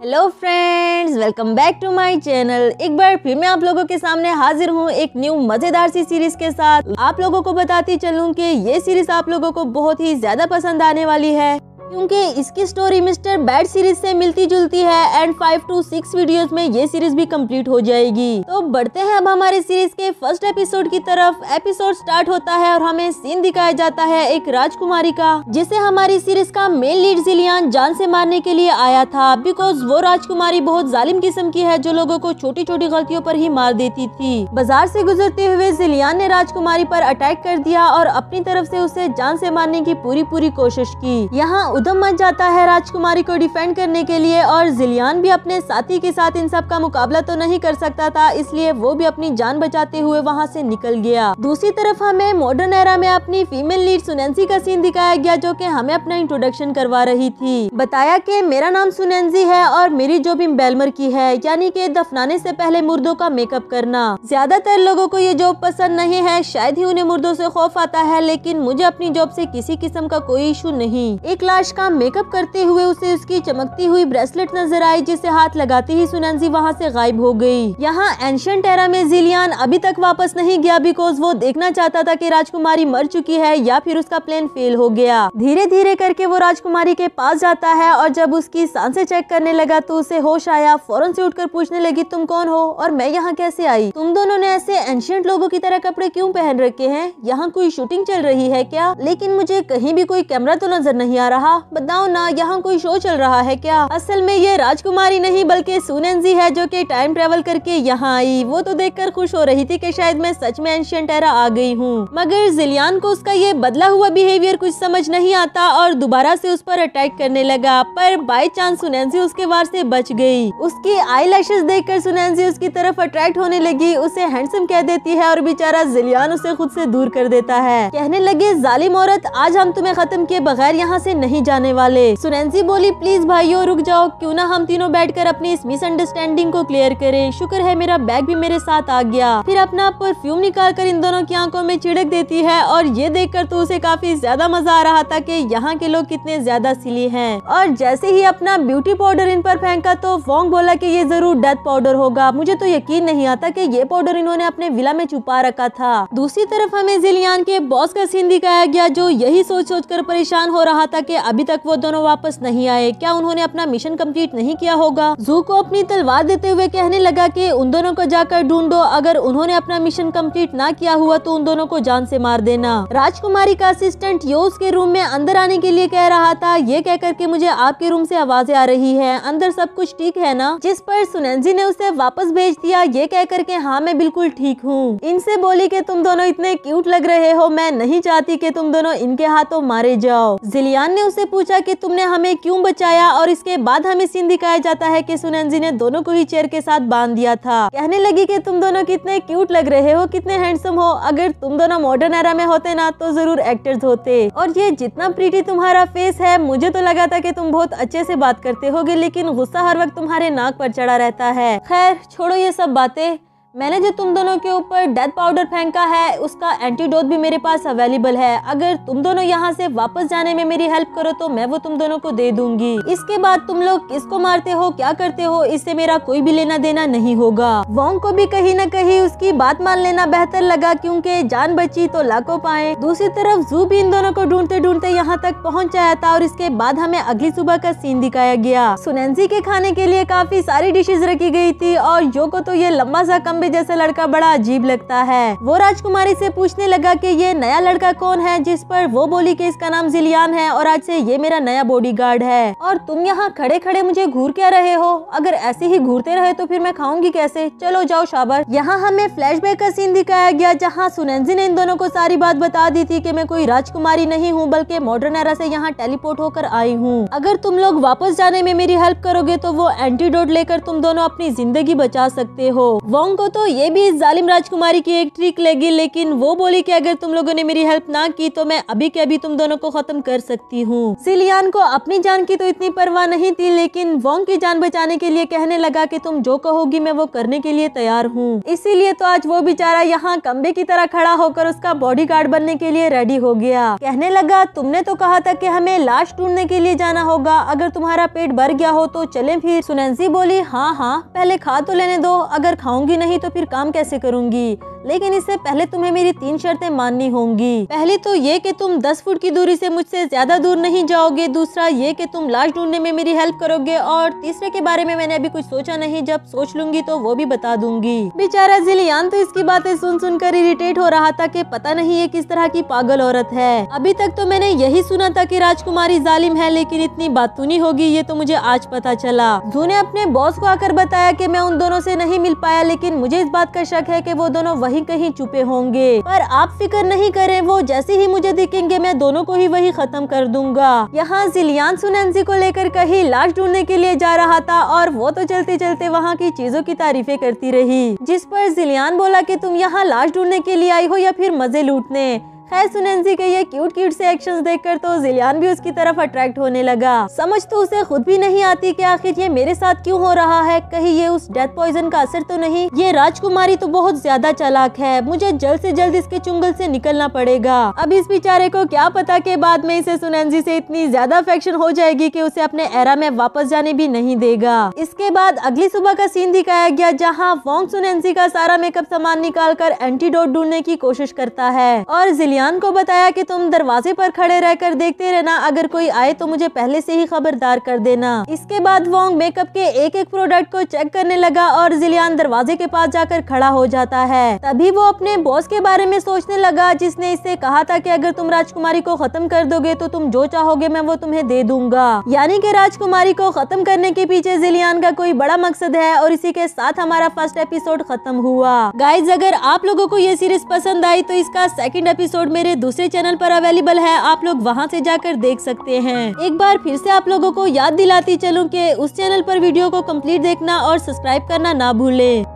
hello friends welcome back to my channel एक बार फिर मैं आप लोगों के सामने हाजिर हूँ एक न्यू मजेदार सी सीरीज के साथ आप लोगों को बताती चलूँ कि ये सीरीज आप लोगों को बहुत ही ज्यादा पसंद आने वाली है क्योंकि इसकी स्टोरी मिस्टर बैड सीरीज से मिलती जुलती है and five two six videos में ये सीरीज भी कंप्लीट हो जाएगी तो बढ़ते हैं अब हमारे सीरीज के फर्स्ट एपिसोड की तरफ एपिसोड स्टार्ट होता है और हमें सीन दिखाया जाता है एक राजकुमारी का जिसे हमारी सीरीज का मेन लीड जिलियान जान से मारने के लिए आया था बिकॉज वो राजकुमारी बहुत जालिम किस्म की है जो लोगो को छोटी छोटी गलतियों आरोप ही मार देती थी बाजार ऐसी गुजरते हुए जिलियान ने राजकुमारी आरोप अटैक कर दिया और अपनी तरफ ऐसी उसे जान ऐसी मारने की पूरी पूरी कोशिश की यहाँ उधम मच जाता है राजकुमारी को डिफेंड करने के लिए और जिलियान भी अपने साथी के साथ इन सब का मुकाबला तो नहीं कर सकता था इसलिए वो भी अपनी जान बचाते हुए वहाँ से निकल गया दूसरी तरफ हमें मॉडर्न एरा में अपनी फीमेल लीड सुनेंसी का सीन दिखाया गया जो की हमें अपना इंट्रोडक्शन करवा रही थी बताया की मेरा नाम सुनेंसी है और मेरी जॉब इम्बेलमर की है यानी की दफनाने ऐसी पहले मुर्दों का मेकअप करना ज्यादातर लोगो को ये जॉब पसंद नहीं है शायद ही उन्हें मुर्दों ऐसी खौफ आता है लेकिन मुझे अपनी जॉब ऐसी किसी किस्म का कोई इशू नहीं एक लाश प्रकाश का मेकअप करते हुए उसे उसकी चमकती हुई ब्रेसलेट नजर आई जिसे हाथ लगाते ही सुनंसी वहाँ से गायब हो गई यहाँ एंशियन टेरा में जिलियान अभी तक वापस नहीं गया बिकॉज वो देखना चाहता था की राजकुमारी मर चुकी है या फिर उसका प्लेन फेल हो गया धीरे धीरे करके वो राजकुमारी के पास जाता है और जब उसकी सांसे चेक करने लगा तो उसे होश आया फौरन से उठकर पूछने लगी तुम कौन हो और मैं यहाँ कैसे आई तुम दोनों ने ऐसे एंशियंट लोगों की तरह कपड़े क्यों पहन रखे हैं यहाँ कोई शूटिंग चल रही है क्या लेकिन मुझे कहीं भी कोई कैमरा तो नजर नहीं आ रहा बताओ ना यहाँ कोई शो चल रहा है क्या असल में ये राजकुमारी नहीं बल्कि सुनन जी है जो कि टाइम ट्रेवल करके यहाँ आई वो तो देखकर खुश हो रही थी कि शायद मैं सच में एंशियंट एरा आ गई हूँ मगर जिलियान को उसका ये बदला हुआ बिहेवियर कुछ समझ नहीं आता और दोबारा से उस पर अटैक करने लगा पर बाई चांस जी उसके वार ऐसी बच गयी उसकी आई लैशेज देख कर सुनैनसी उसकी तरफ अट्रैक्ट होने लगी उसे हैंडसम कह देती है और बेचारा जिलियान उसे खुद ऐसी दूर कर देता है कहने लगे जालिम औरत आज हम तुम्हें खत्म किए बगैर यहाँ से नहीं जाने वाले सुनैंसी बोली प्लीज भाइयों रुक जाओ क्यों ना हम तीनों बैठकर अपनी इस मिसअंडरस्टैंडिंग को क्लियर करें शुक्र है मेरा बैग भी मेरे साथ आ गया फिर अपना परफ्यूम निकाल कर इन दोनों की आंखों में छिड़क देती है और ये देख कर तो उसे काफी ज्यादा मजा आ रहा था की यहाँ के लोग कितने ज्यादा सिली है और जैसे ही अपना ब्यूटी पाउडर इन पर फेंका तो फोंग बोला की ये जरूर डेथ पाउडर होगा मुझे तो यकीन नहीं आता की ये पाउडर इन्होंने अपने विला में छुपा रखा था दूसरी तरफ हमें जिलियान के बॉस का सीन दिखाया गया जो यही सोच सोच कर परेशान हो रहा था की अभी तक वो दोनों वापस नहीं आए क्या उन्होंने अपना मिशन कम्प्लीट नहीं किया होगा जू को अपनी तलवार देते हुए कहने लगा की उन दोनों को जाकर ढूंढो अगर उन्होंने अपना मिशन कम्प्लीट ना किया हुआ तो उन दोनों को जान से मार देना राजकुमारी का असिस्टेंट यो के रूम में अंदर आने के लिए कह रहा था ये कहकर के मुझे आपके रूम ऐसी आवाजें आ रही है अंदर सब कुछ ठीक है न जिस पर सुनजी ने उसे वापस भेज दिया ये कहकर के हाँ मैं बिल्कुल ठीक हूँ इनसे बोली की तुम दोनों इतने क्यूट लग रहे हो मैं नहीं चाहती की तुम दोनों इनके हाथों मारे जाओ जिलियान ने उसे पूछा कि तुमने हमें क्यों बचाया और इसके बाद हमें सीन दिखाया जाता है कि जी ने दोनों को ही चेयर के साथ बांध दिया था कहने लगी कि तुम दोनों कितने क्यूट लग रहे हो कितने हैंडसम हो अगर तुम दोनों मॉडर्न एरा में होते ना तो जरूर एक्टर्स होते और ये जितना प्रीटी तुम्हारा फेस है मुझे तो लगा था की तुम बहुत अच्छे से बात करते होगे लेकिन गुस्सा हर वक्त तुम्हारे नाक पर चढ़ा रहता है खैर छोड़ो ये सब बातें मैंने जो तुम दोनों के ऊपर डेथ पाउडर फेंका है उसका एंटीडोट भी मेरे पास अवेलेबल है अगर तुम दोनों यहाँ से वापस जाने में मेरी हेल्प करो तो मैं वो तुम दोनों को दे दूंगी इसके बाद तुम लोग किसको मारते हो क्या करते हो इससे मेरा कोई भी लेना देना नहीं होगा वोंग को भी कहीं न कहीं उसकी बात मान लेना बेहतर लगा क्यूँकी जान बची तो लाखों पाए दूसरी तरफ जू भी इन दोनों को ढूंढते ढूंढते यहाँ तक पहुँच जाया था और इसके बाद हमें अगली सुबह का सीन दिखाया गया सुनैंसी के खाने के लिए काफी सारी डिशेज रखी गयी थी और यो को तो ये लंबा सा कम छोटे जैसा लड़का बड़ा अजीब लगता है वो राजकुमारी से पूछने लगा कि ये नया लड़का कौन है जिस पर वो बोली कि इसका नाम जिलियान है और आज से ये मेरा नया बॉडीगार्ड है और तुम यहाँ खड़े खड़े मुझे घूर क्या रहे हो अगर ऐसे ही घूरते रहे तो फिर मैं खाऊंगी कैसे चलो जाओ शाबर यहाँ हमें बैक का सीन दिखाया गया जहाँ सुनंजी ने इन दोनों को सारी बात बता दी थी की मैं कोई राजकुमारी नहीं हूँ बल्कि मॉडर्न एरा से यहाँ टेलीपोर्ट होकर आई हूँ अगर तुम लोग वापस जाने में मेरी हेल्प करोगे तो वो एंटीडोट लेकर तुम दोनों अपनी जिंदगी बचा सकते हो वोंग को तो ये भी इस जालिम राजकुमारी की एक ट्रिक लगी लेकिन वो बोली कि अगर तुम लोगों ने मेरी हेल्प ना की तो मैं अभी के अभी तुम दोनों को खत्म कर सकती हूँ सिलियान को अपनी जान की तो इतनी परवाह नहीं थी लेकिन वोंग की जान बचाने के लिए कहने लगा कि तुम जो कहोगी मैं वो करने के लिए तैयार हूँ इसीलिए तो आज वो बेचारा यहाँ कम्बे की तरह खड़ा होकर उसका बॉडी बनने के लिए रेडी हो गया कहने लगा तुमने तो कहा था की हमें लाश टूटने के लिए जाना होगा अगर तुम्हारा पेट भर गया हो तो चले फिर सुनैंसी बोली हाँ हाँ पहले खा तो लेने दो अगर खाऊंगी नहीं तो फिर काम कैसे करूंगी लेकिन इससे पहले तुम्हें मेरी तीन शर्तें माननी होंगी पहली तो ये कि तुम दस फुट की दूरी से मुझसे ज्यादा दूर नहीं जाओगे दूसरा ये कि तुम लाश ढूंढने में मेरी हेल्प करोगे और तीसरे के बारे में मैंने अभी कुछ सोचा नहीं जब सोच लूंगी तो वो भी बता दूंगी बेचारा जिलियान तो इसकी बातें सुन सुनकर इरिटेट हो रहा था की पता नहीं ये किस तरह की पागल औरत है अभी तक तो मैंने यही सुना था की राजकुमारी जालिम है लेकिन इतनी बातूनी तो होगी ये तो मुझे आज पता चला धू ने अपने बॉस को आकर बताया की मैं उन दोनों ऐसी नहीं मिल पाया लेकिन मुझे इस बात का शक है की वो दोनों वही कहीं कहीं छुपे होंगे पर आप फिक्र नहीं करें वो जैसे ही मुझे दिखेंगे मैं दोनों को ही वही खत्म कर दूंगा यहाँ जिलियान सुनैंसी को लेकर कहीं लाश ढूंढने के लिए जा रहा था और वो तो चलते चलते वहाँ की चीजों की तारीफे करती रही जिस पर जिलियान बोला की तुम यहाँ लाश ढूंढने के लिए आई हो या फिर मजे लूटने खैर सुनैंसी के ये क्यूट क्यूट से एक्शंस देखकर तो जिलियान भी उसकी तरफ अट्रैक्ट होने लगा समझ तो उसे खुद भी नहीं आती कि आखिर ये मेरे साथ क्यों हो रहा है कहीं ये उस डेथ पॉइजन का असर तो नहीं ये राजकुमारी तो बहुत ज्यादा चालाक है मुझे जल्द से जल्द इसके चुंगल से निकलना पड़ेगा अब इस बेचारे को क्या पता के बाद में इसे सुनैंसी से इतनी ज्यादा अफेक्शन हो जाएगी की उसे अपने एरा में वापस जाने भी नहीं देगा इसके बाद अगली सुबह का सीन दिखाया गया जहाँ वोंग सुनैंसी का सारा मेकअप सामान निकाल कर एंटीडोट ढूंढने की कोशिश करता है और सुफियान को बताया कि तुम दरवाजे पर खड़े रहकर देखते रहना अगर कोई आए तो मुझे पहले से ही खबरदार कर देना इसके बाद वोंग मेकअप के एक एक प्रोडक्ट को चेक करने लगा और जिलियान दरवाजे के पास जाकर खड़ा हो जाता है तभी वो अपने बॉस के बारे में सोचने लगा जिसने इससे कहा था की अगर तुम राजकुमारी को खत्म कर दोगे तो तुम जो चाहोगे मैं वो तुम्हें दे दूंगा यानी की राजकुमारी को खत्म करने के पीछे जिलियान का कोई बड़ा मकसद है और इसी के साथ हमारा फर्स्ट एपिसोड खत्म हुआ गाइज अगर आप लोगों को ये सीरीज पसंद आई तो इसका सेकेंड एपिसोड एपिसोड मेरे दूसरे चैनल पर अवेलेबल है आप लोग वहाँ से जाकर देख सकते हैं एक बार फिर से आप लोगों को याद दिलाती चलूँ कि उस चैनल पर वीडियो को कंप्लीट देखना और सब्सक्राइब करना ना भूलें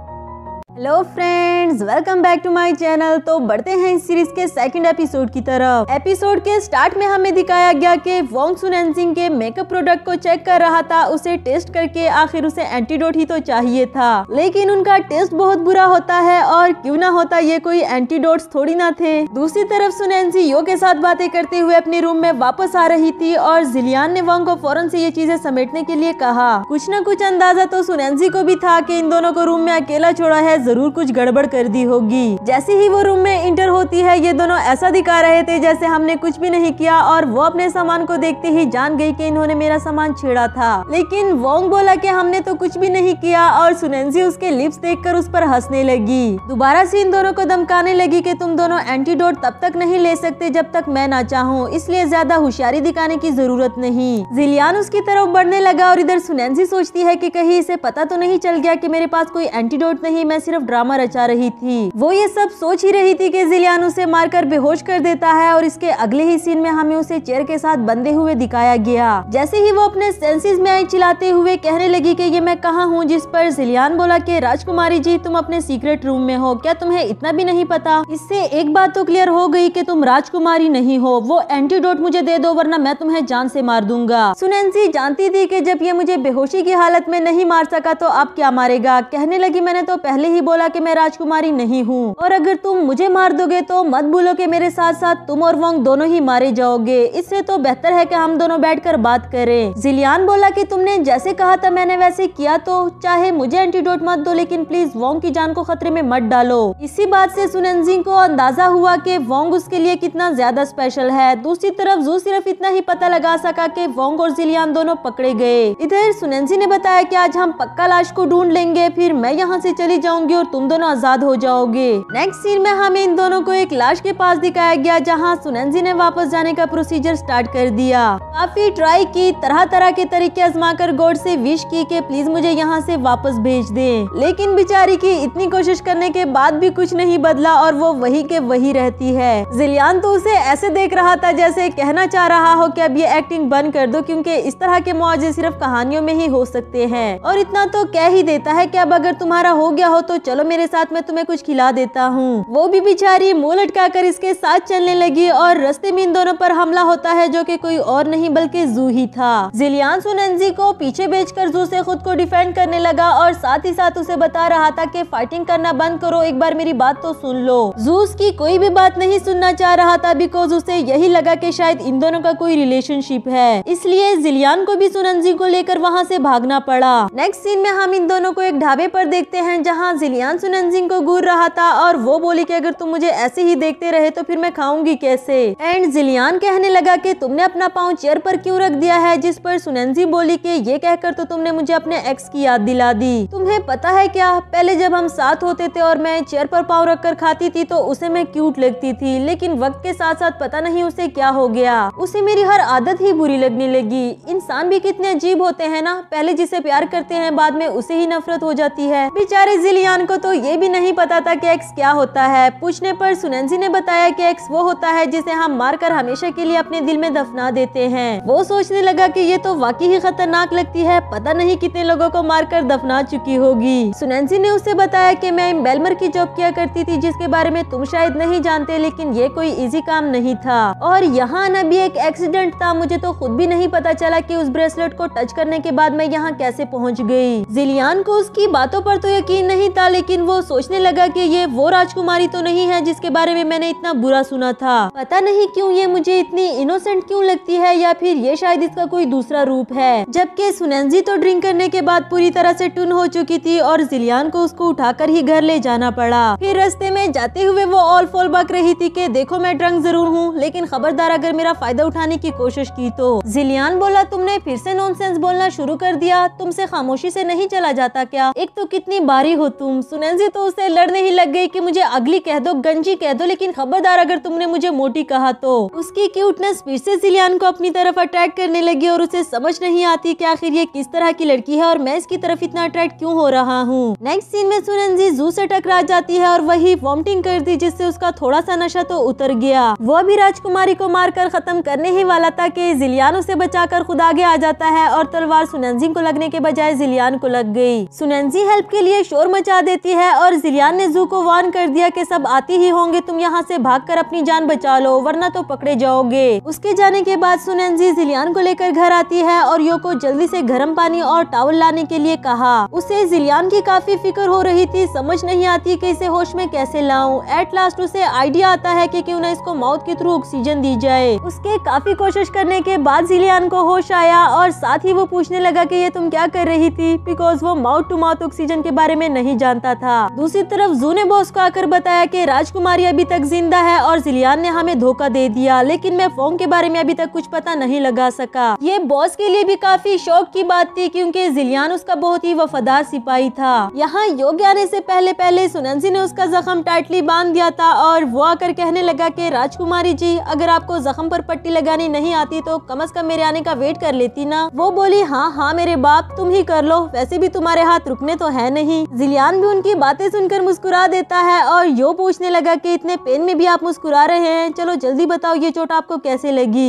hello friends welcome back to my channel तो बढ़ते हैं इस सीरीज के सेकंड एपिसोड की तरफ एपिसोड के स्टार्ट में हमें दिखाया गया कि वोंग सुन एनसिंग के मेकअप प्रोडक्ट को चेक कर रहा था उसे टेस्ट करके आखिर उसे एंटीडोट ही तो चाहिए था लेकिन उनका टेस्ट बहुत बुरा होता है और क्यों ना होता ये कोई एंटीडोट थोड़ी ना थे दूसरी तरफ एनसी यो के साथ बातें करते हुए अपने रूम में वापस आ रही थी और जिलियान ने वोंग को फौरन से ये चीजें समेटने के लिए कहा कुछ न कुछ अंदाजा तो सुनैनसी को भी था की इन दोनों को रूम में अकेला छोड़ा है जरूर कुछ गड़बड़ कर दी होगी जैसे ही वो रूम में इंटर होती है ये दोनों ऐसा दिखा रहे थे जैसे हमने कुछ भी नहीं किया और वो अपने सामान को देखते ही जान गई कि इन्होंने मेरा सामान छेड़ा था लेकिन वोंग बोला कि हमने तो कुछ भी नहीं किया और सुनेंसी उसके लिप्स कर उस पर हंसने लगी दोबारा से इन दोनों को धमकाने लगी की तुम दोनों एंटीडोट तब तक नहीं ले सकते जब तक मैं ना चाहूँ इसलिए ज्यादा होशियारी दिखाने की जरूरत नहीं जिलियान उसकी तरफ बढ़ने लगा और इधर सुनेंसी सोचती है की कहीं इसे पता तो नहीं चल गया की मेरे पास कोई एंटीडोट नहीं मैं सिर्फ सिर्फ ड्रामा रचा रही थी वो ये सब सोच ही रही थी कि जिलियान उसे मारकर बेहोश कर देता है और इसके अगले ही सीन में हमें उसे चेयर के साथ बंधे हुए दिखाया गया जैसे ही वो अपने सेंसेस में आई चिलते हुए कहने लगी की ये मैं कहाँ हूँ जिस पर जिलियान बोला की राजकुमारी जी तुम अपने सीक्रेट रूम में हो क्या तुम्हें इतना भी नहीं पता इससे एक बात तो क्लियर हो गयी की तुम राजकुमारी नहीं हो वो एंटीडोट मुझे दे दो वरना मैं तुम्हें जान से मार दूंगा सुनैंसी जानती थी कि जब ये मुझे बेहोशी की हालत में नहीं मार सका तो आप क्या मारेगा कहने लगी मैंने तो पहले ही ही बोला कि मैं राजकुमारी नहीं हूँ और अगर तुम मुझे मार दोगे तो मत भूलो कि मेरे साथ साथ तुम और वोंग दोनों ही मारे जाओगे इससे तो बेहतर है कि हम दोनों बैठकर बात करें जिलियान बोला कि तुमने जैसे कहा था मैंने वैसे किया तो चाहे मुझे एंटीडोट मत दो लेकिन प्लीज वोंग की जान को खतरे में मत डालो इसी बात ऐसी सुनंजिंग को अंदाजा हुआ की वोंग उसके लिए कितना ज्यादा स्पेशल है दूसरी तरफ जू सिर्फ इतना ही पता लगा सका की वोंग और जिलियान दोनों पकड़े गए इधर सुनंदी ने बताया की आज हम पक्का लाश को ढूंढ लेंगे फिर मैं यहाँ से चली जाऊंगी जाएंगे और तुम दोनों आजाद हो जाओगे नेक्स्ट सीन में हमें इन दोनों को एक लाश के पास दिखाया गया जहाँ सुनंजी ने वापस जाने का प्रोसीजर स्टार्ट कर दिया काफी ट्राई की तरह तरह के तरीके आजमा कर गोड से विश की के प्लीज मुझे यहाँ से वापस भेज दे लेकिन बिचारी की इतनी कोशिश करने के बाद भी कुछ नहीं बदला और वो वही के वही रहती है जिलियान तो उसे ऐसे देख रहा था जैसे कहना चाह रहा हो कि अब ये एक्टिंग बंद कर दो क्योंकि इस तरह के मुआवजे सिर्फ कहानियों में ही हो सकते हैं और इतना तो कह ही देता है कि अब अगर तुम्हारा हो गया हो तो चलो मेरे साथ मैं तुम्हें कुछ खिला देता हूँ वो भी बिचारी मुँह लटका कर इसके साथ चलने लगी और रस्ते में इन दोनों पर हमला होता है जो कि कोई और नहीं बल्कि जू ही था जिलियान सुनंजी को पीछे कर जू से खुद को डिफेंड करने लगा और साथ ही साथ उसे बता रहा था की फाइटिंग करना बंद करो एक बार मेरी बात तो सुन लो जूस की कोई भी बात नहीं सुनना चाह रहा था बिकॉज उसे यही लगा की शायद इन दोनों का कोई रिलेशनशिप है इसलिए जिलियान को भी सुनंजी को लेकर वहाँ से भागना पड़ा नेक्स्ट सीन में हम इन दोनों को एक ढाबे पर देखते हैं जहाँ लिलियान सिंह को घूर रहा था और वो बोली कि अगर तुम मुझे ऐसे ही देखते रहे तो फिर मैं खाऊंगी कैसे एंड जिलियान कहने लगा कि तुमने अपना पाँव चेयर पर क्यों रख दिया है जिस पर सिंह बोली कि ये कहकर तो तुमने मुझे अपने एक्स की याद दिला दी तुम्हें पता है क्या पहले जब हम साथ होते थे और मैं चेयर पर पाँव रखकर खाती थी तो उसे मैं क्यूट लगती थी लेकिन वक्त के साथ साथ पता नहीं उसे क्या हो गया उसे मेरी हर आदत ही बुरी लगने लगी इंसान भी कितने अजीब होते हैं ना पहले जिसे प्यार करते हैं बाद में उसे ही नफरत हो जाती है बेचारे जिलियान खान को तो ये भी नहीं पता था कि एक्स क्या होता है पूछने पर सुनंसी ने बताया कि एक्स वो होता है जिसे हम मारकर हमेशा के लिए अपने दिल में दफना देते हैं वो सोचने लगा कि ये तो वाकई ही खतरनाक लगती है पता नहीं कितने लोगों को मारकर दफना चुकी होगी सुनैंसी ने उससे बताया कि मैं बेलमर की जॉब किया करती थी जिसके बारे में तुम शायद नहीं जानते लेकिन ये कोई इजी काम नहीं था और यहाँ न भी एक एक्सीडेंट था मुझे तो खुद भी नहीं पता चला की उस ब्रेसलेट को टच करने के बाद मैं यहाँ कैसे पहुँच गयी जिलियान को उसकी बातों पर तो यकीन नहीं था लेकिन वो सोचने लगा कि ये वो राजकुमारी तो नहीं है जिसके बारे में मैंने इतना बुरा सुना था पता नहीं क्यों ये मुझे इतनी इनोसेंट क्यों लगती है या फिर ये शायद इसका कोई दूसरा रूप है जबकि सुनैनजी तो ड्रिंक करने के बाद पूरी तरह से टुन हो चुकी थी और जिलियान को उसको उठाकर ही घर ले जाना पड़ा फिर रस्ते में जाते हुए वो ऑल फॉल बक रही थी कि देखो मैं ड्रंक जरूर हूँ लेकिन खबरदार अगर मेरा फायदा उठाने की कोशिश की तो जिलियान बोला तुमने फिर से नॉनसेंस बोलना शुरू कर दिया तुमसे खामोशी से नहीं चला जाता क्या एक तो कितनी बारी हो तुम सुनैन जी तो उसे लड़ने ही लग गई कि मुझे अगली कह दो गंजी कह दो लेकिन खबरदार अगर तुमने मुझे मोटी कहा तो उसकी क्यूटनेस फिर से सिलियान को अपनी तरफ अट्रैक्ट करने लगी और उसे समझ नहीं आती कि आखिर ये किस तरह की लड़की है और मैं इसकी तरफ इतना अट्रैक्ट क्यूँ हो रहा हूँ नेक्स्ट सीन में जी जू से टकरा जाती है और वही वॉमटिंग कर दी जिससे उसका थोड़ा सा नशा तो उतर गया वो भी राजकुमारी को मारकर खत्म करने ही वाला था की जिलियान उसे बचाकर खुद आगे आ जाता है और तलवार सुनंजी को लगने के बजाय जिलियान को लग गयी सुनंजी हेल्प के लिए शोर मचा देती है और जिलियान ने जू को वार्न कर दिया कि सब आते ही होंगे तुम यहाँ से भागकर अपनी जान बचा लो वरना तो पकड़े जाओगे उसके जाने के बाद जी जिलियान को लेकर घर आती है और यो को जल्दी से गर्म पानी और टावल लाने के लिए कहा उसे जिलियान की काफी फिक्र हो रही थी समझ नहीं आती की इसे होश में कैसे लाऊ एट लास्ट उसे आइडिया आता है की क्यूँ न इसको मौत के थ्रू ऑक्सीजन दी जाए उसके काफी कोशिश करने के बाद जिलियान को होश आया और साथ ही वो पूछने लगा की ये तुम क्या कर रही थी बिकॉज वो माउथ टू माउथ ऑक्सीजन के बारे में नहीं जानती जानता था दूसरी तरफ जू ने बॉस को आकर बताया कि राजकुमारी अभी तक जिंदा है और जिलियान ने हमें धोखा दे दिया लेकिन मैं फोंग के बारे में अभी तक कुछ पता नहीं लगा सका ये बॉस के लिए भी काफी शौक की बात थी क्योंकि जिलियान उसका बहुत ही वफादार सिपाही था यहाँ योग आने से पहले पहले सुनंसी ने उसका जख्म टाइटली बांध दिया था और वो आकर कहने लगा की राजकुमारी जी अगर आपको जख्म पर पट्टी लगानी नहीं आती तो कम अज कम मेरे आने का वेट कर लेती ना वो बोली हाँ हाँ मेरे बाप तुम ही कर लो वैसे भी तुम्हारे हाथ रुकने तो है नहीं जिलियान भी उनकी बातें सुनकर मुस्कुरा देता है और यो पूछने लगा कि इतने पेन में भी आप मुस्कुरा रहे हैं चलो जल्दी बताओ ये चोट आपको कैसे लगी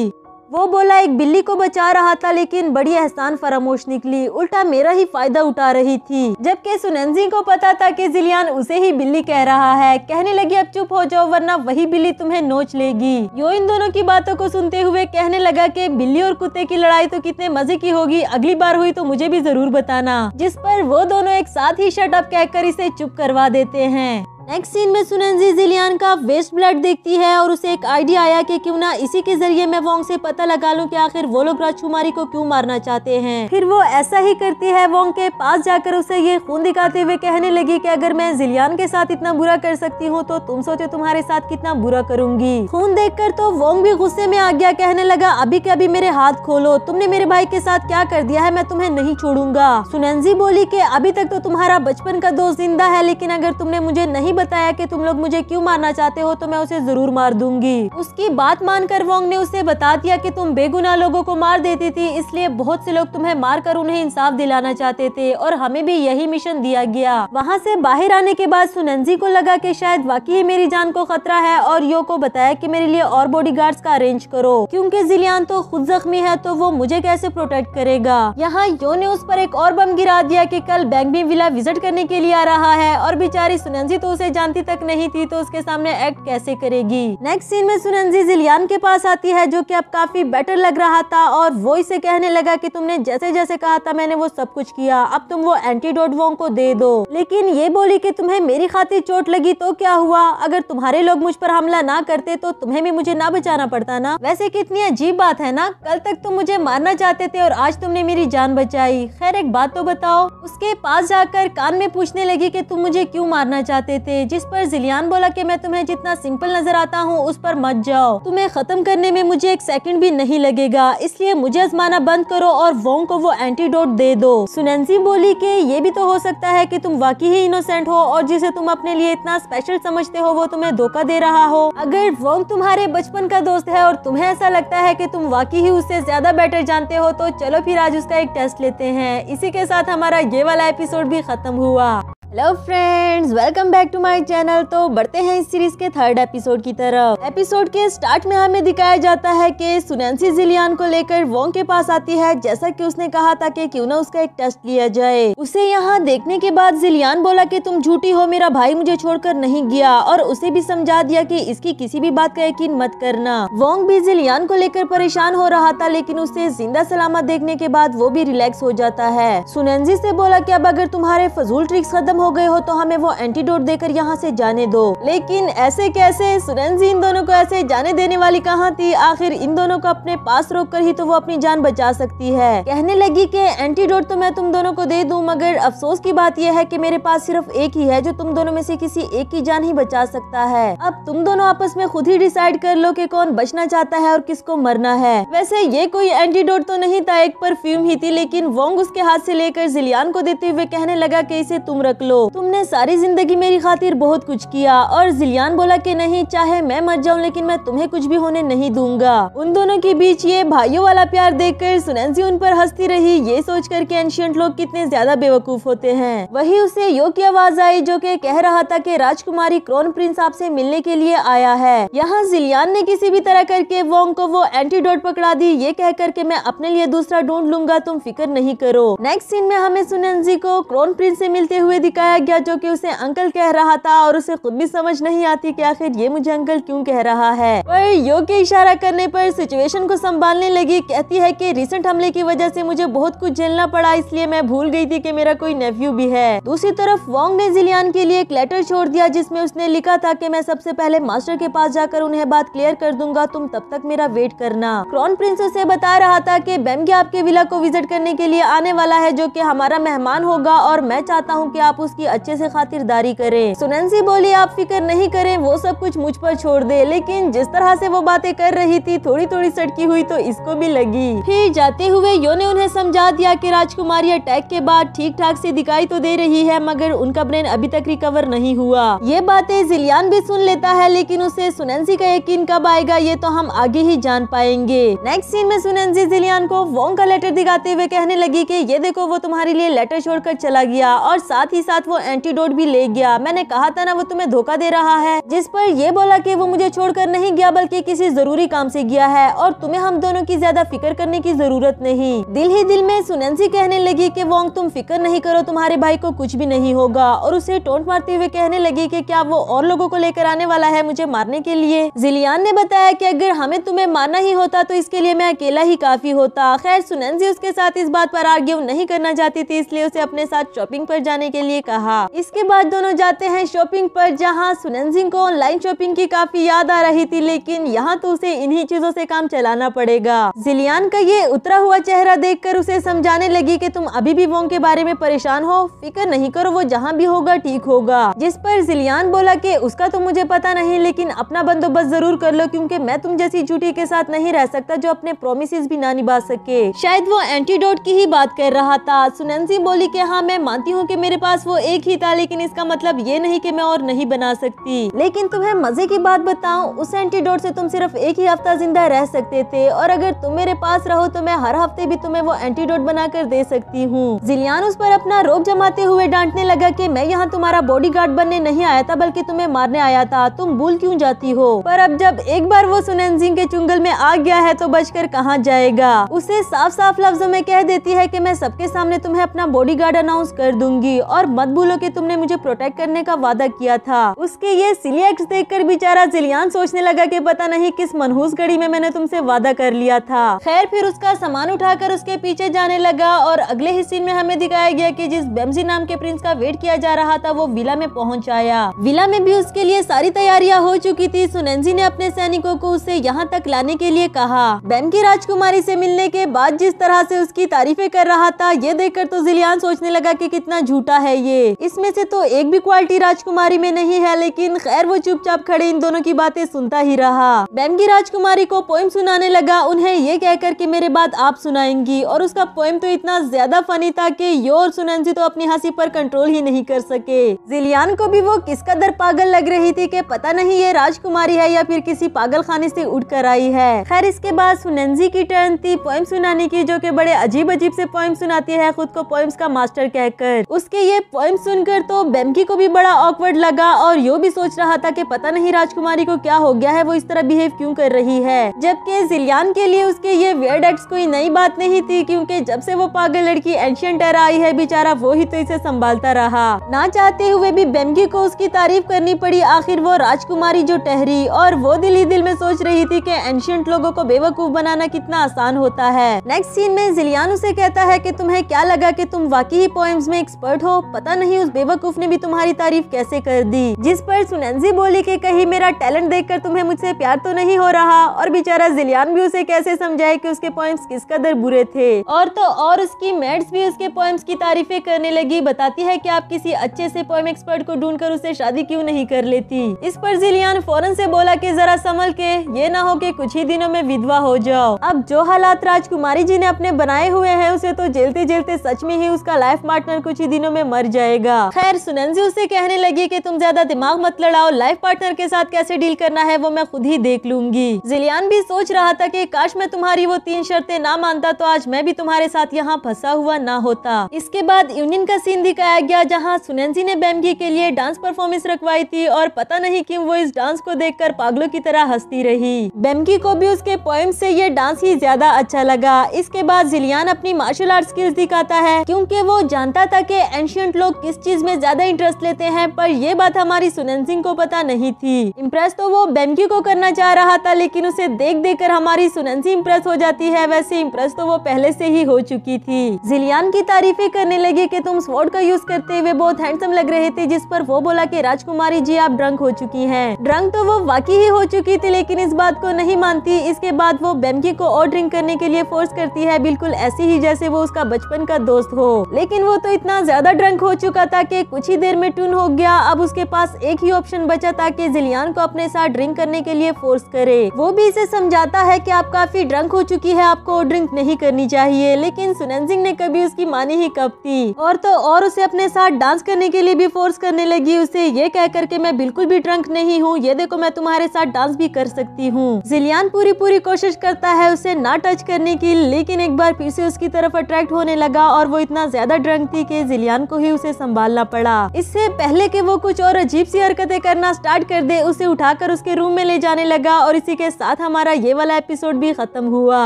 वो बोला एक बिल्ली को बचा रहा था लेकिन बड़ी एहसान फरामोश निकली उल्टा मेरा ही फायदा उठा रही थी जबकि सुनंजी को पता था कि जिलियान उसे ही बिल्ली कह रहा है कहने लगी अब चुप हो जाओ वरना वही बिल्ली तुम्हें नोच लेगी यो इन दोनों की बातों को सुनते हुए कहने लगा की बिल्ली और कुत्ते की लड़ाई तो कितने मजे की होगी अगली बार हुई तो मुझे भी जरूर बताना जिस पर वो दोनों एक साथ ही शटअप कहकर इसे चुप करवा देते हैं नेक्स्ट सीन में सुनंजी जिलियान का वेस्ट ब्लड देखती है और उसे एक आइडिया आया कि क्यों ना इसी के जरिए मैं वोंग से पता लगा लूं कि आखिर वो लोग राजकुमारी को क्यों मारना चाहते हैं फिर वो ऐसा ही करती है वोंग के पास जाकर उसे ये खून दिखाते हुए कहने लगी कि अगर मैं जिलियान के साथ इतना बुरा कर सकती हूँ तो तुम सोचो तुम्हारे साथ कितना बुरा करूंगी खून कर तो वोंग भी गुस्से में आ गया कहने लगा अभी के अभी मेरे हाथ खोलो तुमने मेरे भाई के साथ क्या कर दिया है मैं तुम्हें नहीं छोड़ूंगा सुनंजी बोली की अभी तक तो तुम्हारा बचपन का दोस्त जिंदा है लेकिन अगर तुमने मुझे नहीं बताया कि तुम लोग मुझे क्यों मारना चाहते हो तो मैं उसे जरूर मार दूंगी उसकी बात मानकर वोंग ने उसे बता दिया कि तुम बेगुनाह लोगों को मार देती थी इसलिए बहुत से लोग तुम्हें मार कर उन्हें इंसाफ दिलाना चाहते थे और हमें भी यही मिशन दिया गया वहाँ से बाहर आने के बाद सुनंजी को लगा की शायद वाकई मेरी जान को खतरा है और यो को बताया की मेरे लिए और गार्ड का अरेंज करो क्यूँकी जिलियान तो खुद जख्मी है तो वो मुझे कैसे प्रोटेक्ट करेगा यहाँ यो ने उस पर एक और बम गिरा दिया की कल बैंक भी विला विजिट करने के लिए आ रहा है और बेचारी सुनंजी तो उसे जानती तक नहीं थी तो उसके सामने एक्ट कैसे करेगी नेक्स्ट सीन में सुनंजी जिलियान के पास आती है जो की अब काफी बेटर लग रहा था और वो इसे कहने लगा की तुमने जैसे जैसे कहा था मैंने वो सब कुछ किया अब तुम वो एंटीडोट वोंग को दे दो लेकिन ये बोली की तुम्हें मेरी खातिर चोट लगी तो क्या हुआ अगर तुम्हारे लोग मुझ पर हमला ना करते तो तुम्हें भी मुझे ना बचाना पड़ता ना वैसे कितनी अजीब बात है ना कल तक तुम मुझे मारना चाहते थे और आज तुमने मेरी जान बचाई खैर एक बात तो बताओ उसके पास जाकर कान में पूछने लगी कि तुम मुझे क्यों मारना चाहते थे सकते जिस पर जिलियान बोला कि मैं तुम्हें जितना सिंपल नजर आता हूँ उस पर मत जाओ तुम्हें खत्म करने में मुझे एक सेकंड भी नहीं लगेगा इसलिए मुझे आजमाना बंद करो और वोंग को वो एंटीडोट दे दो सुनैनसी बोली कि ये भी तो हो सकता है की तुम वाकई ही इनोसेंट हो और जिसे तुम अपने लिए इतना स्पेशल समझते हो वो तुम्हें धोखा दे रहा हो अगर वोंग तुम्हारे बचपन का दोस्त है और तुम्हें ऐसा लगता है की तुम वाकई ही उससे ज्यादा बेटर जानते हो तो चलो फिर आज उसका एक टेस्ट लेते हैं इसी के साथ हमारा ये वाला एपिसोड भी खत्म हुआ hello friends welcome back to my channel तो बढ़ते हैं इस सीरीज के थर्ड एपिसोड की तरफ एपिसोड के स्टार्ट में हमें दिखाया जाता है कि सुनैंसी जिलियान को लेकर वोंग के पास आती है जैसा कि उसने कहा था कि क्यों ना उसका एक टेस्ट लिया जाए उसे यहाँ देखने के बाद जिलियान बोला कि तुम झूठी हो मेरा भाई मुझे छोड़कर नहीं गया और उसे भी समझा दिया कि इसकी किसी भी बात का यकीन मत करना वोंग भी जिलियान को लेकर परेशान हो रहा था लेकिन उसे जिंदा सलामत देखने के बाद वो भी रिलैक्स हो जाता है सुनैंसी से बोला की अब अगर तुम्हारे फजूल ट्रिक्स खत्म हो गए हो तो हमें वो एंटीडोट देकर फिर यहाँ से जाने दो लेकिन ऐसे कैसे सुरेन इन दोनों को ऐसे जाने देने वाली कहाँ थी आखिर इन दोनों को अपने पास रोक कर ही तो वो अपनी जान बचा सकती है कहने लगी की एंटीडोट तो मैं तुम दोनों को दे दूँ मगर अफसोस की बात यह है की मेरे पास सिर्फ एक ही है जो तुम दोनों में से किसी एक की जान ही बचा सकता है अब तुम दोनों आपस में खुद ही डिसाइड कर लो की कौन बचना चाहता है और किसको मरना है वैसे ये कोई एंटीडोट तो नहीं था एक परफ्यूम ही थी लेकिन वोंग उसके हाथ से लेकर जिलियान को देते हुए कहने लगा कि इसे तुम रख लो तुमने सारी जिंदगी मेरी खातिर खातिर बहुत कुछ किया और जिलियान बोला कि नहीं चाहे मैं मर जाऊँ लेकिन मैं तुम्हें कुछ भी होने नहीं दूंगा उन दोनों के बीच ये भाइयों वाला प्यार देखकर सुनैंसी उन पर हंसती रही ये सोच कर के एंशियंट लोग कितने ज्यादा बेवकूफ होते हैं वही उसे यो की आवाज आई जो की कह रहा था की राजकुमारी क्रोन प्रिंस आपसे मिलने के लिए आया है यहाँ जिलियान ने किसी भी तरह करके वोंग को वो एंटीडोट पकड़ा दी ये कह करके मैं अपने लिए दूसरा ढूंढ लूंगा तुम फिक्र नहीं करो नेक्स्ट सीन में हमें सुनैंसी को क्रोन प्रिंस से मिलते हुए दिखाया गया जो की उसे अंकल कह रहा रहा था और उसे खुद भी समझ नहीं आती कि आखिर ये मुझे अंकल क्यों कह रहा है पर यो के इशारा करने पर सिचुएशन को संभालने लगी कहती है कि रिसेंट हमले की वजह से मुझे बहुत कुछ झेलना पड़ा इसलिए मैं भूल गई थी कि मेरा कोई नेफ्यू भी है दूसरी तरफ वॉन्ग ने जिलियान के लिए एक लेटर छोड़ दिया जिसमे उसने लिखा था की मैं सबसे पहले मास्टर के पास जाकर उन्हें बात क्लियर कर दूंगा तुम तब तक मेरा वेट करना क्रॉन प्रिंस उसे बता रहा था की बेमगे आपके विला को विजिट करने के लिए आने वाला है जो की हमारा मेहमान होगा और मैं चाहता हूँ की आप उसकी अच्छे से खातिरदारी करें सुनंसी बोली आप फिक्र नहीं करें वो सब कुछ मुझ पर छोड़ दे लेकिन जिस तरह से वो बातें कर रही थी थोड़ी थोड़ी सड़की हुई तो इसको भी लगी फिर जाते हुए यो ने उन्हें समझा दिया कि राजकुमारी अटैक के बाद ठीक ठाक से दिखाई तो दे रही है मगर उनका ब्रेन अभी तक रिकवर नहीं हुआ ये बातें जिलियान भी सुन लेता है लेकिन उसे सुनंसी का यकीन कब आएगा ये तो हम आगे ही जान पाएंगे नेक्स्ट सीन में सुनंसी जिलियान को वोंग का लेटर दिखाते हुए कहने लगी की ये देखो वो तुम्हारे लिए लेटर छोड़ चला गया और साथ ही साथ वो एंटीडोट भी ले गया मैंने कहा था ना वो तुम्हें धोखा दे रहा है जिस पर यह बोला कि वो मुझे छोड़कर नहीं गया बल्कि किसी जरूरी काम से गया है और तुम्हें हम दोनों की ज्यादा फिक्र करने की जरूरत नहीं दिल ही दिल में सुनंसी कहने लगी की वोंग तुम फिक्र नहीं करो तुम्हारे भाई को कुछ भी नहीं होगा और उसे टोट मारते हुए कहने लगी की क्या वो और लोगो को लेकर आने वाला है मुझे मारने के लिए जिलियान ने बताया की अगर हमें तुम्हें मारना ही होता तो इसके लिए मैं अकेला ही काफी होता खैर सुनंसी उसके साथ इस बात पर आर्ग्यू नहीं करना चाहती थी इसलिए उसे अपने साथ शॉपिंग पर जाने के लिए कहा इसके बाद दोनों जाते हैं ऑनलाइन शॉपिंग पर जहां सुनन सिंह को ऑनलाइन शॉपिंग की काफी याद आ रही थी लेकिन यहां तो उसे इन्हीं चीजों से काम चलाना पड़ेगा जिलियान का ये उतरा हुआ चेहरा देखकर उसे समझाने लगी कि तुम अभी भी वोंग के बारे में परेशान हो फिक्र नहीं करो वो जहाँ भी होगा ठीक होगा जिस पर जिलियान बोला की उसका तो मुझे पता नहीं लेकिन अपना बंदोबस्त जरूर कर लो क्यूँकी मैं तुम जैसी झूठी के साथ नहीं रह सकता जो अपने प्रोमिस भी ना निभा सके शायद वो एंटीडोट की ही बात कर रहा था सुनन सिंह बोली की हाँ मैं मानती हूँ की मेरे पास वो एक ही था लेकिन इसका मतलब ये नहीं कि मैं और नहीं बना सकती लेकिन तुम्हें मजे की बात बताऊं उस एंटीडोट से तुम सिर्फ एक ही हफ्ता जिंदा रह सकते थे और अगर तुम मेरे पास रहो तो मैं हर हफ्ते भी तुम्हें वो एंटीडोट बनाकर दे सकती हूँ जिलियान उस पर अपना रोग जमाते हुए डांटने लगा की मैं यहाँ तुम्हारा बॉडी बनने नहीं आया था बल्कि तुम्हें मारने आया था तुम भूल क्यूँ जाती हो पर अब जब एक बार वो सुनैन सिंह के चुंगल में आ गया है तो बचकर कहाँ जाएगा उसे साफ साफ लफ्जों में कह देती है की मैं सबके सामने तुम्हें अपना बॉडी अनाउंस कर दूंगी और मत भूलो की तुमने मुझे प्रोटेक्ट करने का का वादा किया था उसके ये सिली एक्ट देख कर बेचारा जिलियान सोचने लगा की पता नहीं किस मनहूस घड़ी में मैंने तुमसे वादा कर लिया था खैर फिर उसका सामान उठाकर उसके पीछे जाने लगा और अगले ही सीन में हमें दिखाया गया की जिस बेमसी नाम के प्रिंस का वेट किया जा रहा था वो विला में पहुँच आया विला में भी उसके लिए सारी तैयारियां हो चुकी थी सुनंजी ने अपने सैनिकों को उसे यहाँ तक लाने के लिए कहा बैम की राजकुमारी से मिलने के बाद जिस तरह से उसकी तारीफें कर रहा था ये देखकर तो जिलियान सोचने लगा कि कितना झूठा है ये इसमें से तो एक भी क्वालिटी राजकुमारी में नहीं है लेकिन खैर वो चुपचाप खड़े इन दोनों की बातें सुनता ही रहा की राजकुमारी को पोइम सुनाने लगा उन्हें ये कहकर कि मेरे बाद आप सुनाएंगी और उसका पोइम तो इतना ज्यादा फनी था कि यो और सुनंसी तो अपनी हंसी पर कंट्रोल ही नहीं कर सके जिलियान को भी वो किस कदर पागल लग रही थी की पता नहीं ये राजकुमारी है या फिर किसी पागल खाने ऐसी उठ कर आई है खैर इसके बाद सुनंजी की टर्न थी पोइम सुनाने की जो की बड़े अजीब अजीब ऐसी पोइम सुनाती है खुद को पोइम्स का मास्टर कहकर उसके ये पोइम सुनकर तो बेमकी को भी बड़ा बड़ा ऑकवर्ड लगा और यो भी सोच रहा था कि पता नहीं राजकुमारी को क्या हो गया है वो इस तरह बिहेव क्यों कर रही है जबकि जिलियान के लिए उसके ये वेड एक्ट कोई नई बात नहीं थी क्योंकि जब से वो पागल लड़की एंशियन टेरा आई है बेचारा वो ही तो इसे संभालता रहा ना चाहते हुए भी बेमगी को उसकी तारीफ करनी पड़ी आखिर वो राजकुमारी जो टहरी और वो दिल ही दिल में सोच रही थी की एंशियंट लोगो को बेवकूफ बनाना कितना आसान होता है नेक्स्ट सीन में जिलियान उसे कहता है की तुम्हें क्या लगा की तुम वाकई पोएम्स में एक्सपर्ट हो पता नहीं उस बेवकूफ ने भी तुम्हारी तारीफ तारीफ कैसे कर दी जिस पर सुनैनजी बोली कि कहीं मेरा टैलेंट देखकर तुम्हें मुझसे प्यार तो नहीं हो रहा और बेचारा जिलियान भी उसे कैसे समझाए कि उसके पोएम्स किस कदर बुरे थे और तो और उसकी मेड्स भी उसके पोएम्स की तारीफे करने लगी बताती है की कि आप किसी अच्छे से पोएम एक्सपर्ट को ढूंढ कर उसे शादी क्यूँ नहीं कर लेती इस पर जिलियान फौरन ऐसी बोला की जरा संभल के ये ना हो की कुछ ही दिनों में विधवा हो जाओ अब जो हालात राजकुमारी जी ने अपने बनाए हुए है उसे तो जेलते जेलते सच में ही उसका लाइफ पार्टनर कुछ ही दिनों में मर जाएगा खैर सुनंजी उसे कहने कहने लगी कि तुम ज्यादा दिमाग मत लड़ाओ लाइफ पार्टनर के साथ कैसे डील करना है वो मैं खुद ही देख लूंगी जिलियान भी सोच रहा था कि काश मैं तुम्हारी वो तीन शर्तें ना मानता तो आज मैं भी तुम्हारे साथ यहाँ फंसा हुआ ना होता इसके बाद यूनियन का सीन दिखाया गया जहाँ सुनैनसी ने बैमगी के लिए डांस परफॉर्मेंस रखवाई थी और पता नहीं की वो इस डांस को देख पागलों की तरह हंसती रही बैमकी को भी उसके पोइम ऐसी ये डांस ही ज्यादा अच्छा लगा इसके बाद जिलियान अपनी मार्शल आर्ट स्किल्स दिखाता है क्योंकि वो जानता था कि एंशियंट लोग किस चीज में ज्यादा इंटरेस्ट लेते हैं हैं पर ये बात हमारी सुनन सिंह को पता नहीं थी इम्प्रेस तो वो बेमकी को करना चाह रहा था लेकिन उसे देख देख कर हमारी सुनन सिंह इम्प्रेस हो जाती है वैसे इम्प्रेस तो वो पहले से ही हो चुकी थी जिलियान की तारीफे करने लगी की तुम स्वॉर्ड का यूज करते हुए बहुत हैंडसम लग रहे थे जिस पर वो बोला की राजकुमारी जी आप ड्रंक हो चुकी है ड्रंक तो वो वाकई ही हो चुकी थी लेकिन इस बात को नहीं मानती इसके बाद वो बेमकी को और ड्रिंक करने के लिए फोर्स करती है बिल्कुल ऐसी ही जैसे वो उसका बचपन का दोस्त हो लेकिन वो तो इतना ज्यादा ड्रंक हो चुका था कि कुछ ही देर में टून हो गया अब उसके पास एक ही ऑप्शन बचा था कि जिलियान को अपने साथ ड्रिंक करने के लिए फोर्स करे वो भी इसे समझाता है कि आप काफी ड्रंक हो चुकी है आपको ड्रिंक नहीं करनी चाहिए लेकिन सुनन सिंह ने कभी उसकी मानी ही कब थी और तो और उसे अपने साथ डांस करने के लिए भी फोर्स करने लगी उसे ये कह करके मैं बिल्कुल भी ड्रंक नहीं हूँ ये देखो मैं तुम्हारे साथ डांस भी कर सकती हूँ जिलियान पूरी पूरी कोशिश करता है उसे ना टच करने की लेकिन एक बार फिर से उसकी तरफ अट्रैक्ट होने लगा और वो इतना ज्यादा ड्रंक थी कि जिलियान को ही उसे संभालना पड़ा इससे पहले पहले कि वो कुछ और अजीब सी हरकतें करना स्टार्ट कर दे उसे उठाकर उसके रूम में ले जाने लगा और इसी के साथ हमारा ये वाला एपिसोड भी खत्म हुआ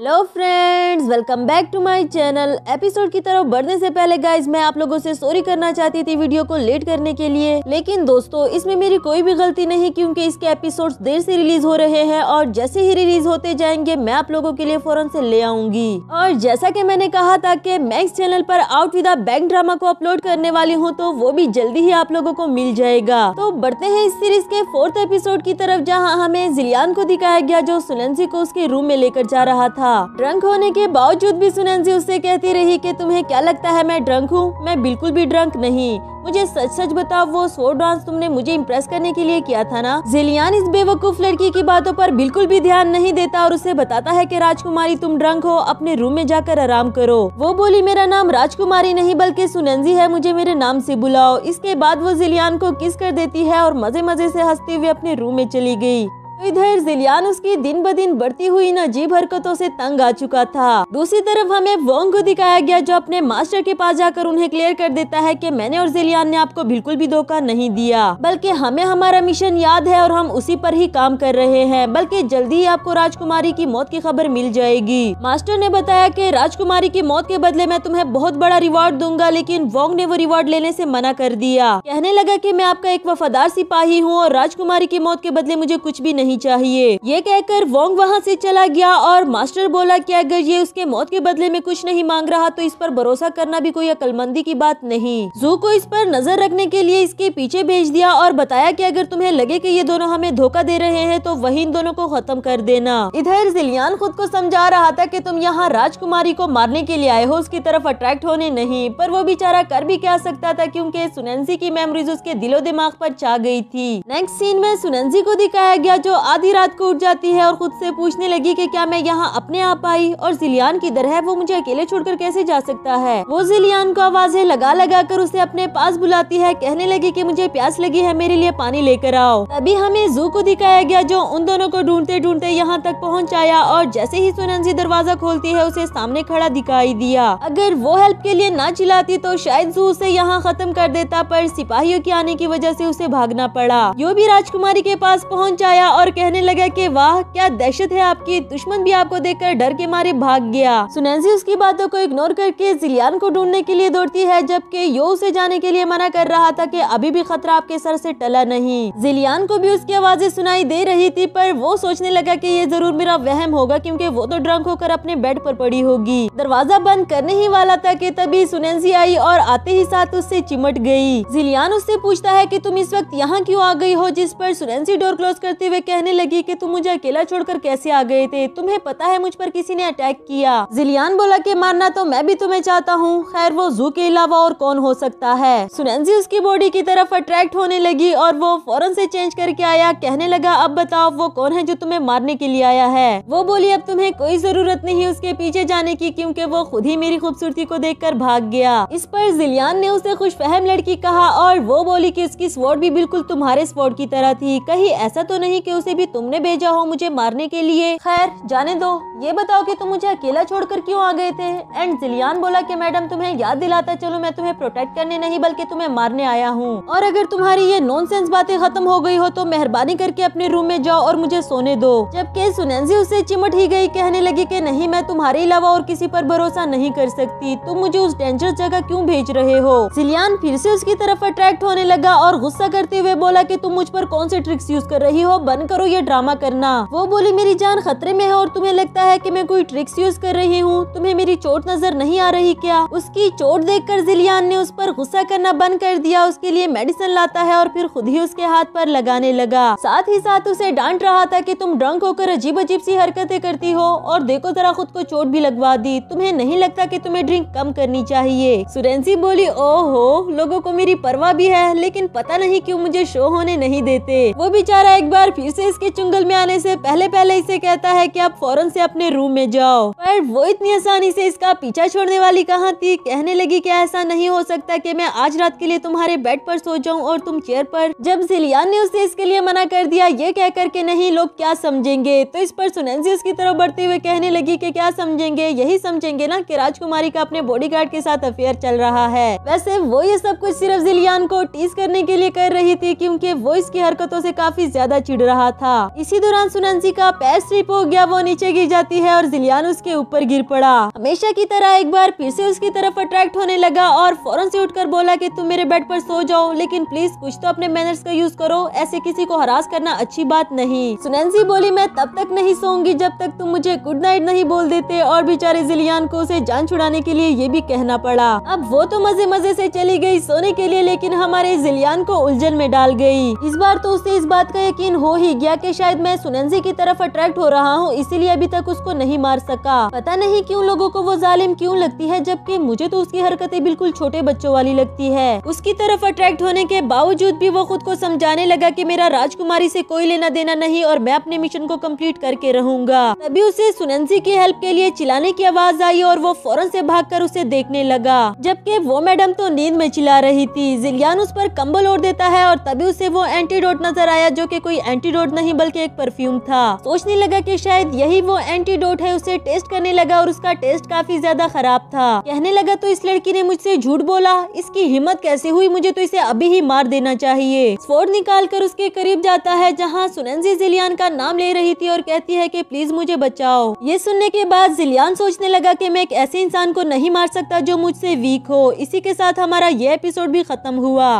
hello friends welcome back to my channel episode की तरफ बढ़ने से पहले गाइज मैं आप लोगों से सॉरी करना चाहती थी वीडियो को लेट करने के लिए लेकिन दोस्तों इसमें मेरी कोई भी गलती नहीं क्योंकि इसके एपिसोड्स देर से रिलीज हो रहे हैं और जैसे ही रिलीज होते जाएंगे मैं आप लोगों के लिए फौरन से ले आऊंगी और जैसा की मैंने कहा था की मैक्स चैनल पर आउट विदा बैंक ड्रामा को अपलोड करने वाली हूँ तो वो भी जल्दी ही आप लोगों को मिल जाएगा तो बढ़ते है इस सीरीज के फोर्थ एपिसोड की तरफ जहाँ हमें जिलियान को दिखाया गया जो सुलंसी को उसके रूम में लेकर जा रहा था था हाँ, ड्रंक होने के बावजूद भी सुनंजी उससे कहती रही कि तुम्हें क्या लगता है मैं ड्रंक हूँ मैं बिल्कुल भी ड्रंक नहीं मुझे सच सच बताओ वो सो डांस तुमने मुझे इम्प्रेस करने के लिए किया था ना जिलियान इस बेवकूफ लड़की की बातों पर बिल्कुल भी ध्यान नहीं देता और उसे बताता है कि राजकुमारी तुम ड्रंक हो अपने रूम में जाकर आराम करो वो बोली मेरा नाम राजकुमारी नहीं बल्कि सुनंजी है मुझे मेरे नाम से बुलाओ इसके बाद वो जिलियान को किस कर देती है और मजे मजे से हंसते हुए अपने रूम में चली गयी तो इधर जिलियान उसकी दिन ब दिन बढ़ती हुई अजीब हरकतों से तंग आ चुका था दूसरी तरफ हमें वोंग को दिखाया गया जो अपने मास्टर के पास जाकर उन्हें क्लियर कर देता है कि मैंने और जिलियान ने आपको बिल्कुल भी धोखा नहीं दिया बल्कि हमें हमारा मिशन याद है और हम उसी पर ही काम कर रहे हैं बल्कि जल्दी ही आपको राजकुमारी की मौत की खबर मिल जाएगी मास्टर ने बताया की राजकुमारी की मौत के बदले मैं तुम्हें बहुत बड़ा रिवॉर्ड दूंगा लेकिन वोंग ने वो रिवॉर्ड लेने ऐसी मना कर दिया कहने लगा की मैं आपका एक वफादार सिपाही हूँ और राजकुमारी की मौत के बदले मुझे कुछ भी नहीं नहीं चाहिए ये कहकर वोंग वहाँ से चला गया और मास्टर बोला कि अगर ये उसके मौत के बदले में कुछ नहीं मांग रहा तो इस पर भरोसा करना भी कोई अकलमंदी की बात नहीं जू को इस पर नजर रखने के लिए इसके पीछे भेज दिया और बताया कि अगर तुम्हें लगे कि ये दोनों हमें धोखा दे रहे हैं तो वही इन दोनों को खत्म कर देना इधर जिलियान खुद को समझा रहा था कि तुम यहाँ राजकुमारी को मारने के लिए आए हो उसकी तरफ अट्रैक्ट होने नहीं पर वो बेचारा कर भी क्या सकता था क्योंकि सुनेंसी की मेमोरीज उसके दिलो दिमाग पर छा गई थी नेक्स्ट सीन में सुनेंसी को दिखाया गया जो आधी रात को उठ जाती है और खुद से पूछने लगी कि क्या मैं यहाँ अपने आप आई और जिलियान की दर है वो मुझे अकेले छोड़कर कैसे जा सकता है वो जिलियान को आवाजें लगा लगा कर उसे अपने पास बुलाती है कहने लगी की मुझे प्यास लगी है मेरे लिए पानी लेकर आओ तभी हमें जू को दिखाया गया जो उन दोनों को ढूंढते ढूंढते यहाँ तक पहुँच आया और जैसे ही सुनंजी दरवाजा खोलती है उसे सामने खड़ा दिखाई दिया अगर वो हेल्प के लिए न चिल्लाती तो शायद जू उसे यहाँ खत्म कर देता पर सिपाहियों के आने की वजह से उसे भागना पड़ा यो भी राजकुमारी के पास पहुँच आया और और कहने लगा कि वाह क्या दहशत है आपकी दुश्मन भी आपको देखकर डर के मारे भाग गया सुनैंसी उसकी बातों को इग्नोर करके जिलियान को ढूंढने के लिए दौड़ती है जबकि यो उसे जाने के लिए मना कर रहा था कि अभी भी खतरा आपके सर से टला नहीं जिलियान को भी उसकी आवाजें सुनाई दे रही थी पर वो सोचने लगा की ये जरूर मेरा वहम होगा क्यूँकी वो तो ड्रंक होकर अपने बेड आरोप पड़ी होगी दरवाजा बंद करने ही वाला था की तभी सुनैसी आई और आते ही साथ उससे चिमट गयी जिलियान उससे पूछता है की तुम इस वक्त यहाँ क्यूँ आ गई हो जिस पर सुनैसी डोर क्लोज करते हुए कहने लगी कि तुम मुझे अकेला छोड़कर कैसे आ गए थे तुम्हें पता है मुझ पर किसी ने अटैक किया जिलियान बोला कि मारना तो मैं भी तुम्हें चाहता हूँ खैर वो जू के अलावा और कौन हो सकता है सुनैनजी उसकी बॉडी की तरफ अट्रैक्ट होने लगी और वो फौरन से चेंज करके आया कहने लगा अब बताओ वो कौन है जो तुम्हें मारने के लिए आया है वो बोली अब तुम्हें कोई जरूरत नहीं उसके पीछे जाने की क्योंकि वो खुद ही मेरी खूबसूरती को देखकर भाग गया इस पर जिलियान ने उसे खुश फहम लड़की कहा और वो बोली की उसकी स्वॉर्ड भी बिल्कुल तुम्हारे स्वॉर्ड की तरह थी कहीं ऐसा तो नहीं की उस से भी तुमने भेजा हो मुझे मारने के लिए खैर जाने दो ये बताओ कि तुम मुझे अकेला छोड़कर क्यों आ गए थे एंड जिलियान बोला कि मैडम तुम्हें याद दिलाता चलो मैं तुम्हें प्रोटेक्ट करने नहीं बल्कि तुम्हें मारने आया हूँ और अगर तुम्हारी ये नॉन बातें खत्म हो गई हो तो मेहरबानी करके अपने रूम में जाओ और मुझे सोने दो जबकि सुनैनजी उससे चिमट ही गयी कहने लगी की नहीं मैं तुम्हारे अलावा और किसी पर भरोसा नहीं कर सकती तुम मुझे उस डेंजरस जगह क्यूँ भेज रहे हो जिलियान फिर से उसकी तरफ अट्रैक्ट होने लगा और गुस्सा करते हुए बोला की तुम मुझ पर कौन से ट्रिक्स यूज कर रही हो बनकर करो ये ड्रामा करना वो बोली मेरी जान खतरे में है और तुम्हें लगता है कि मैं कोई ट्रिक्स यूज कर रही हूँ तुम्हें मेरी चोट नजर नहीं आ रही क्या उसकी चोट देख कर जिलियान ने उस पर गुस्सा करना बंद कर दिया उसके लिए मेडिसिन लाता है और फिर खुद ही उसके हाथ पर लगाने लगा साथ ही साथ उसे डांट रहा था की तुम ड्रंक होकर अजीब अजीब सी हरकतें करती हो और देखो जरा खुद को चोट भी लगवा दी तुम्हें नहीं लगता की तुम्हें ड्रिंक कम करनी चाहिए सुरेंसी बोली ओहो लोगो को मेरी परवाह भी है लेकिन पता नहीं क्यूँ मुझे शो होने नहीं देते वो बेचारा एक बार फिर वैसे इसके चुंगल में आने से पहले पहले इसे कहता है कि आप फौरन से अपने रूम में जाओ पर वो इतनी आसानी से इसका पीछा छोड़ने वाली कहाँ थी कहने लगी कि ऐसा नहीं हो सकता कि मैं आज रात के लिए तुम्हारे बेड पर सो जाऊं और तुम चेयर पर जब जिलियान ने उसे इसके लिए मना कर दिया ये कहकर के नहीं लोग क्या समझेंगे तो इस पर सुनैंसी उसकी तरफ बढ़ते हुए कहने लगी की क्या समझेंगे यही समझेंगे ना की राजकुमारी का अपने गार्ड के साथ अफेयर चल रहा है वैसे वो ये सब कुछ सिर्फ जिलियान को टीस करने के लिए कर रही थी क्योंकि वो इसकी हरकतों से काफी ज्यादा चिढ़ रहा रहा था इसी दौरान सुनंसी का पैर स्लिप हो गया वो नीचे गिर जाती है और जिलियान उसके ऊपर गिर पड़ा हमेशा की तरह एक बार फिर से उसकी तरफ अट्रैक्ट होने लगा और फौरन से उठकर बोला की तुम मेरे बेड पर सो जाओ लेकिन प्लीज कुछ तो अपने मैनर्स का यूज करो ऐसे किसी को हरास करना अच्छी बात नहीं सुनैंसी बोली मैं तब तक नहीं सोऊंगी जब तक तुम मुझे गुड नाइट नहीं बोल देते और बेचारे जिलियान को उसे जान छुड़ाने के लिए ये भी कहना पड़ा अब वो तो मजे मजे से चली गई सोने के लिए लेकिन हमारे जिलियान को उलझन में डाल गई इस बार तो उसे इस बात का यकीन हो ही गया कि शायद मैं सुनंजी की तरफ अट्रैक्ट हो रहा हूँ इसीलिए अभी तक उसको नहीं मार सका पता नहीं क्यों लोगों को वो जालिम क्यों लगती है जबकि मुझे तो उसकी हरकतें बिल्कुल छोटे बच्चों वाली लगती है उसकी तरफ अट्रैक्ट होने के बावजूद भी वो खुद को समझाने लगा की मेरा राजकुमारी ऐसी कोई लेना देना नहीं और मैं अपने मिशन को कम्प्लीट करके रहूंगा तभी उसे सुनंजी की हेल्प के लिए चिलाने की आवाज आई और वो फौरन ऐसी भाग उसे देखने लगा जबकि वो मैडम तो नींद में चिल्ला रही थी जिलियान उस पर कम्बल ओढ़ देता है और तभी उसे वो एंटीडोट नजर आया जो कि कोई एंटीडोट एंटीडोट नहीं बल्कि एक परफ्यूम था सोचने लगा कि शायद यही वो एंटीडोट है उसे टेस्ट करने लगा और उसका टेस्ट काफी ज्यादा खराब था कहने लगा तो इस लड़की ने मुझसे झूठ बोला इसकी हिम्मत कैसे हुई मुझे तो इसे अभी ही मार देना चाहिए स्पोर्ट निकाल कर उसके करीब जाता है जहाँ सुनंजी जिलियान का नाम ले रही थी और कहती है की प्लीज मुझे बचाओ ये सुनने के बाद जिलियान सोचने लगा की मैं एक ऐसे इंसान को नहीं मार सकता जो मुझसे वीक हो इसी के साथ हमारा ये एपिसोड भी खत्म हुआ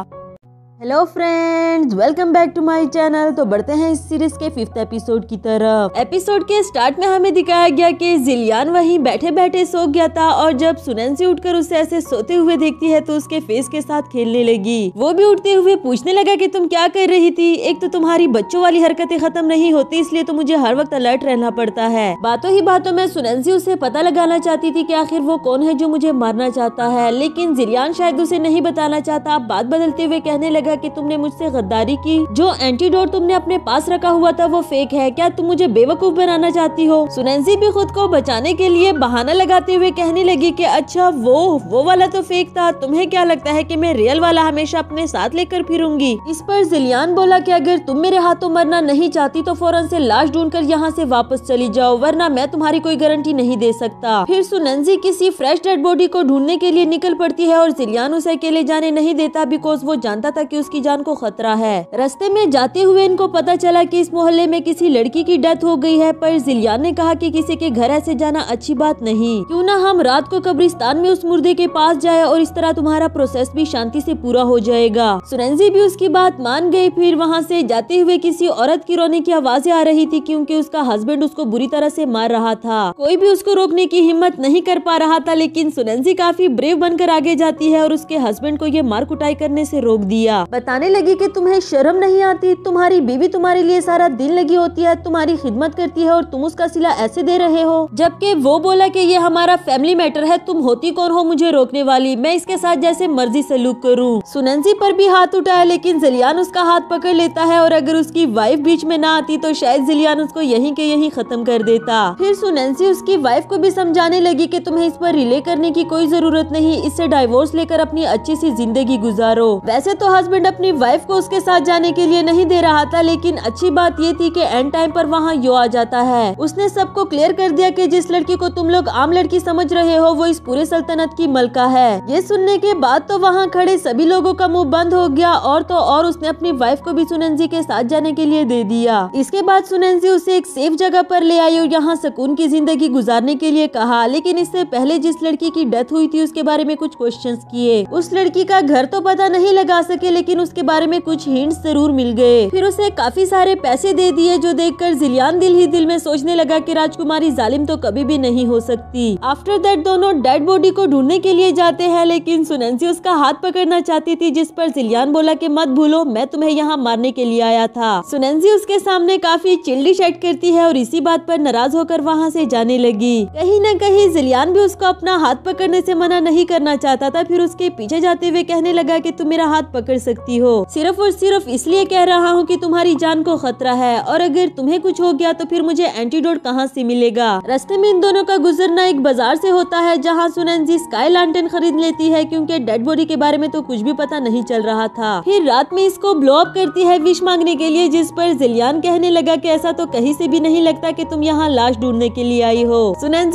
hello friends welcome back to my channel तो बढ़ते हैं इस सीरीज के फिफ्थ एपिसोड की तरफ एपिसोड के स्टार्ट में हमें दिखाया गया कि जिलियान वहीं बैठे बैठे सो गया था और जब सुनैंसी उठकर उसे ऐसे सोते हुए देखती है तो उसके फेस के साथ खेलने लगी वो भी उठते हुए पूछने लगा की तुम क्या कर रही थी एक तो तुम्हारी बच्चों वाली हरकतें खत्म नहीं होती इसलिए तो मुझे हर वक्त अलर्ट रहना पड़ता है बातों ही बातों में सुनैंसी उसे पता लगाना चाहती थी की आखिर वो कौन है जो मुझे मारना चाहता है लेकिन जिलियान शायद उसे नहीं बताना चाहता बात बदलते हुए कहने लगा जाएगा कि तुमने मुझसे गद्दारी की जो एंटीडोट तुमने अपने पास रखा हुआ था वो फेक है क्या तुम मुझे बेवकूफ बनाना चाहती हो सुनेंसी भी खुद को बचाने के लिए बहाना लगाते हुए कहने लगी की अच्छा वो वो वाला तो फेक था तुम्हें क्या लगता है की मैं रियल वाला हमेशा अपने साथ लेकर फिरूंगी इस पर जिलियान बोला की अगर तुम मेरे हाथों मरना नहीं चाहती तो फौरन ऐसी लाश ढूंढ कर यहाँ वापस चली जाओ वरना मैं तुम्हारी कोई गारंटी नहीं दे सकता फिर सुनंजी किसी फ्रेश डेड बॉडी को ढूंढने के लिए निकल पड़ती है और जिलियान उसे अकेले जाने नहीं देता बिकॉज वो जानता था कि कि उसकी जान को खतरा है रस्ते में जाते हुए इनको पता चला की इस मोहल्ले में किसी लड़की की डेथ हो गई है पर जिलियान ने कहा की कि किसी के घर ऐसे जाना अच्छी बात नहीं क्यूँ न हम रात को कब्रिस्तान में उस मुर्दे के पास जाए और इस तरह तुम्हारा प्रोसेस भी शांति ऐसी पूरा हो जाएगा सुरंजी भी उसकी बात मान गयी फिर वहाँ ऐसी जाते हुए किसी औरत की रोने की आवाजें आ रही थी क्योंकि उसका हस्बैंड उसको बुरी तरह से मार रहा था कोई भी उसको रोकने की हिम्मत नहीं कर पा रहा था लेकिन सुनंजी काफी ब्रेव बनकर आगे जाती है और उसके हस्बैंड को ये मार कुटाई करने से रोक दिया बताने लगी कि तुम्हें शर्म नहीं आती तुम्हारी बीवी तुम्हारे लिए सारा दिन लगी होती है तुम्हारी खिदमत करती है और तुम उसका सिला ऐसे दे रहे हो जबकि वो बोला की ये हमारा फैमिली मैटर है तुम होती कौन हो मुझे रोकने वाली मैं इसके साथ जैसे मर्जी सलूक करूँ सुनंसी पर भी हाथ उठाया लेकिन जलियान उसका हाथ पकड़ लेता है और अगर उसकी वाइफ बीच में ना आती तो शायद जिलियान उसको यही के यही खत्म कर देता फिर सुनंसी उसकी वाइफ को भी समझाने लगी की तुम्हें इस पर रिले करने की कोई जरूरत नहीं इससे डाइवोर्स लेकर अपनी अच्छी सी जिंदगी गुजारो वैसे तो हजब हस्बैंड अपनी वाइफ को उसके साथ जाने के लिए नहीं दे रहा था लेकिन अच्छी बात ये थी कि एंड टाइम पर वहाँ यो आ जाता है उसने सबको क्लियर कर दिया कि जिस लड़की को तुम लोग आम लड़की समझ रहे हो वो इस पूरे सल्तनत की मलका है ये सुनने के बाद तो वहाँ खड़े सभी लोगो का मुँह बंद हो गया और तो और उसने अपनी वाइफ को भी जी के साथ जाने के लिए दे दिया इसके बाद सुनंजी उसे एक सेफ जगह पर ले आई और यहाँ सुकून की जिंदगी गुजारने के लिए कहा लेकिन इससे पहले जिस लड़की की डेथ हुई थी उसके बारे में कुछ क्वेश्चन किए उस लड़की का घर तो पता नहीं लगा सके लेकिन लेकिन उसके बारे में कुछ हिंट जरूर मिल गए फिर उसने काफी सारे पैसे दे दिए जो देख कर जिलियान दिल ही दिल में सोचने लगा की राजकुमारी जालिम तो कभी भी नहीं हो सकती आफ्टर दैट दोनों डेड बॉडी को ढूंढने के लिए जाते हैं लेकिन सुनंसी उसका हाथ पकड़ना चाहती थी जिस पर जिलियान बोला की मत भूलो मैं तुम्हें यहाँ मारने के लिए आया था सुनंसी उसके सामने काफी चिल्डी शेड करती है और इसी बात पर नाराज होकर वहाँ से जाने लगी कहीं न कहीं जिलियान भी उसको अपना हाथ पकड़ने से मना नहीं करना चाहता था फिर उसके पीछे जाते हुए कहने लगा कि तुम मेरा हाथ पकड़ सकते सकती हो सिर्फ और सिर्फ इसलिए कह रहा हूँ की तुम्हारी जान को खतरा है और अगर तुम्हें कुछ हो गया तो फिर मुझे एंटीडोट कहाँ ऐसी मिलेगा रस्ते में इन दोनों का गुजरना एक बाजार ऐसी होता है जहाँ सुनंजी स्काई लैंटन खरीद लेती है क्यूँकी डेड बॉडी के बारे में तो कुछ भी पता नहीं चल रहा था फिर रात में इसको ब्लॉक करती है विश मांगने के लिए जिस पर जिलियान कहने लगा की ऐसा तो कहीं से भी नहीं लगता की तुम यहाँ लाश ढूंढने के लिए आई हो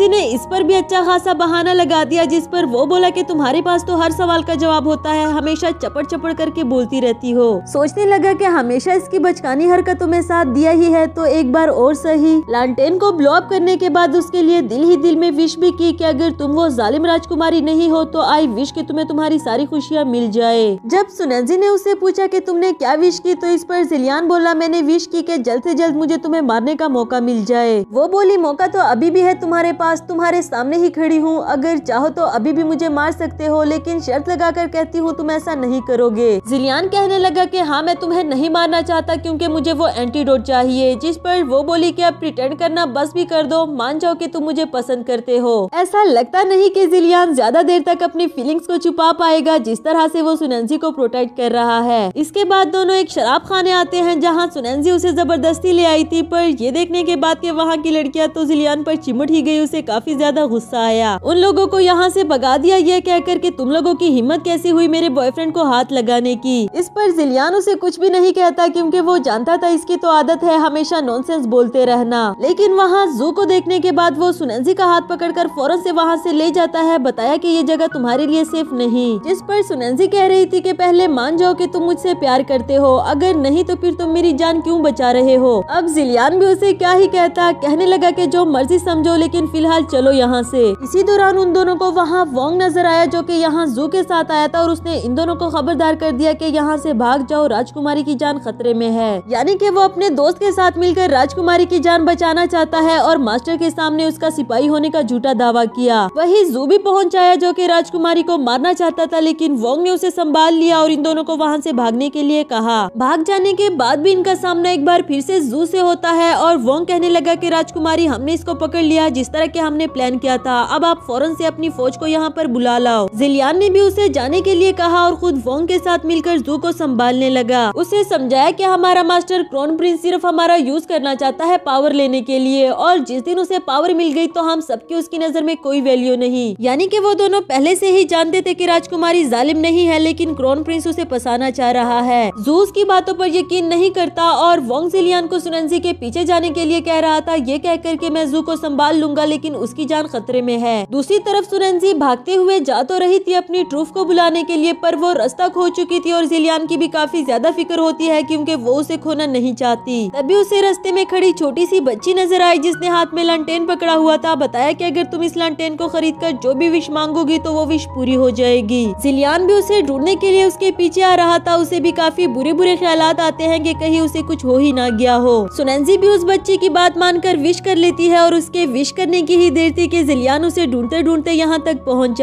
जी ने इस पर भी अच्छा खासा बहाना लगा दिया जिस पर वो बोला की तुम्हारे पास तो हर सवाल का जवाब होता है हमेशा चपड़ चपड़ करके बोलती रहती हो सोचने लगा कि हमेशा इसकी बचकानी हरकतों में साथ दिया ही है तो एक बार और सही लालटेन को ब्लॉक करने के बाद उसके लिए दिल ही दिल में विश भी की कि अगर तुम वो जालिम राजकुमारी नहीं हो तो आई विश के तुम्हें तुम्हारी सारी खुशियाँ मिल जाए जब सुनंजी ने उसे पूछा की तुमने क्या विश की तो इस पर जिलियान बोला मैंने विश की के जल्द ऐसी जल्द मुझे तुम्हें मारने का मौका मिल जाए वो बोली मौका तो अभी भी है तुम्हारे पास तुम्हारे सामने ही खड़ी हूँ अगर चाहो तो अभी भी मुझे मार सकते हो लेकिन शर्त लगाकर कहती हूँ तुम ऐसा नहीं करोगे जिलियान कहने लगा कि हाँ मैं तुम्हें नहीं मारना चाहता क्योंकि मुझे वो एंटीडोट चाहिए जिस पर वो बोली कि अब प्रिटेंड करना बस भी कर दो मान जाओ कि तुम मुझे पसंद करते हो ऐसा लगता नहीं कि जिलियान ज्यादा देर तक अपनी फीलिंग्स को छुपा पाएगा जिस तरह से वो सुनंजी को प्रोटेक्ट कर रहा है इसके बाद दोनों एक शराब खाने आते हैं जहाँ सुनंजी उसे जबरदस्ती ले आई थी पर ये देखने के बाद के वहाँ की लड़कियाँ तो जिलियान पर चिमट ही गई उसे काफी ज्यादा गुस्सा आया उन लोगों को यहाँ से भगा दिया यह कहकर के तुम लोगों की हिम्मत कैसी हुई मेरे बॉयफ्रेंड को हाथ लगाने की इस पर जिलियान उसे कुछ भी नहीं कहता क्योंकि वो जानता था इसकी तो आदत है हमेशा नॉनसेंस बोलते रहना लेकिन वहाँ जू को देखने के बाद वो सुनंजी का हाथ पकड़कर फौरन से वहाँ से ले जाता है बताया कि ये जगह तुम्हारे लिए सेफ नहीं जिस पर सुनंजी कह रही थी कि पहले मान जाओ कि तुम मुझसे प्यार करते हो अगर नहीं तो फिर तुम मेरी जान क्यों बचा रहे हो अब जिलियान भी उसे क्या ही कहता कहने लगा की जो मर्जी समझो लेकिन फिलहाल चलो यहाँ से इसी दौरान उन दोनों को वहाँ वोंग नजर आया जो कि यहाँ जू के साथ आया था और उसने इन दोनों को खबरदार कर दिया दिया कि यहाँ से भाग जाओ राजकुमारी की जान खतरे में है यानी कि वो अपने दोस्त के साथ मिलकर राजकुमारी की जान बचाना चाहता है और मास्टर के सामने उसका सिपाही होने का झूठा दावा किया वही जू भी पहुँचाया जो की राजकुमारी को मारना चाहता था लेकिन वोंग ने उसे संभाल लिया और इन दोनों को वहाँ ऐसी भागने के लिए कहा भाग जाने के बाद भी इनका सामना एक बार फिर ऐसी जू ऐसी होता है और वोंग कहने लगा की राजकुमारी हमने इसको पकड़ लिया जिस तरह के हमने प्लान किया था अब आप फौरन ऐसी अपनी फौज को यहाँ आरोप बुला लाओ जिलियान ने भी उसे जाने के लिए कहा और खुद वोंग के साथ मिल लेकर जू को संभालने लगा उसे समझाया कि हमारा मास्टर क्रोन प्रिंस सिर्फ हमारा यूज करना चाहता है पावर लेने के लिए और जिस दिन उसे पावर मिल गई तो हम सबकी उसकी नजर में कोई वैल्यू नहीं यानी कि वो दोनों पहले से ही जानते थे कि राजकुमारी जालिम नहीं है लेकिन क्रोन प्रिंस उसे फसाना चाह रहा है जू उसकी बातों पर यकीन नहीं करता और वोंग सिलियान को सुनंजी के पीछे जाने के लिए कह रहा था ये कहकर के मैं जू को संभाल लूंगा लेकिन उसकी जान खतरे में है दूसरी तरफ सुनंजी भागते हुए जा तो रही थी अपनी ट्रूफ को बुलाने के लिए पर वो रास्ता खो चुकी थी होती है और जिलियान की भी काफी ज्यादा फिक्र होती है क्योंकि वो उसे खोना नहीं चाहती तभी उसे रस्ते में खड़ी छोटी सी बच्ची नजर आई जिसने हाथ में लंटेन पकड़ा हुआ था बताया की अगर तुम इस लंटेन को खरीद कर जो भी विश मांगोगी तो वो विश पूरी हो जाएगी जिलियान भी उसे ढूंढने के लिए उसके पीछे आ रहा था उसे भी काफी बुरे बुरे ख्याल आते हैं की कहीं उसे कुछ हो ही ना गया हो सुनैनजी भी उस बच्ची की बात मानकर विश कर लेती है और उसके विश करने की ही देर थी की जिलियान उसे ढूंढते ढूंढते यहाँ तक पहुँच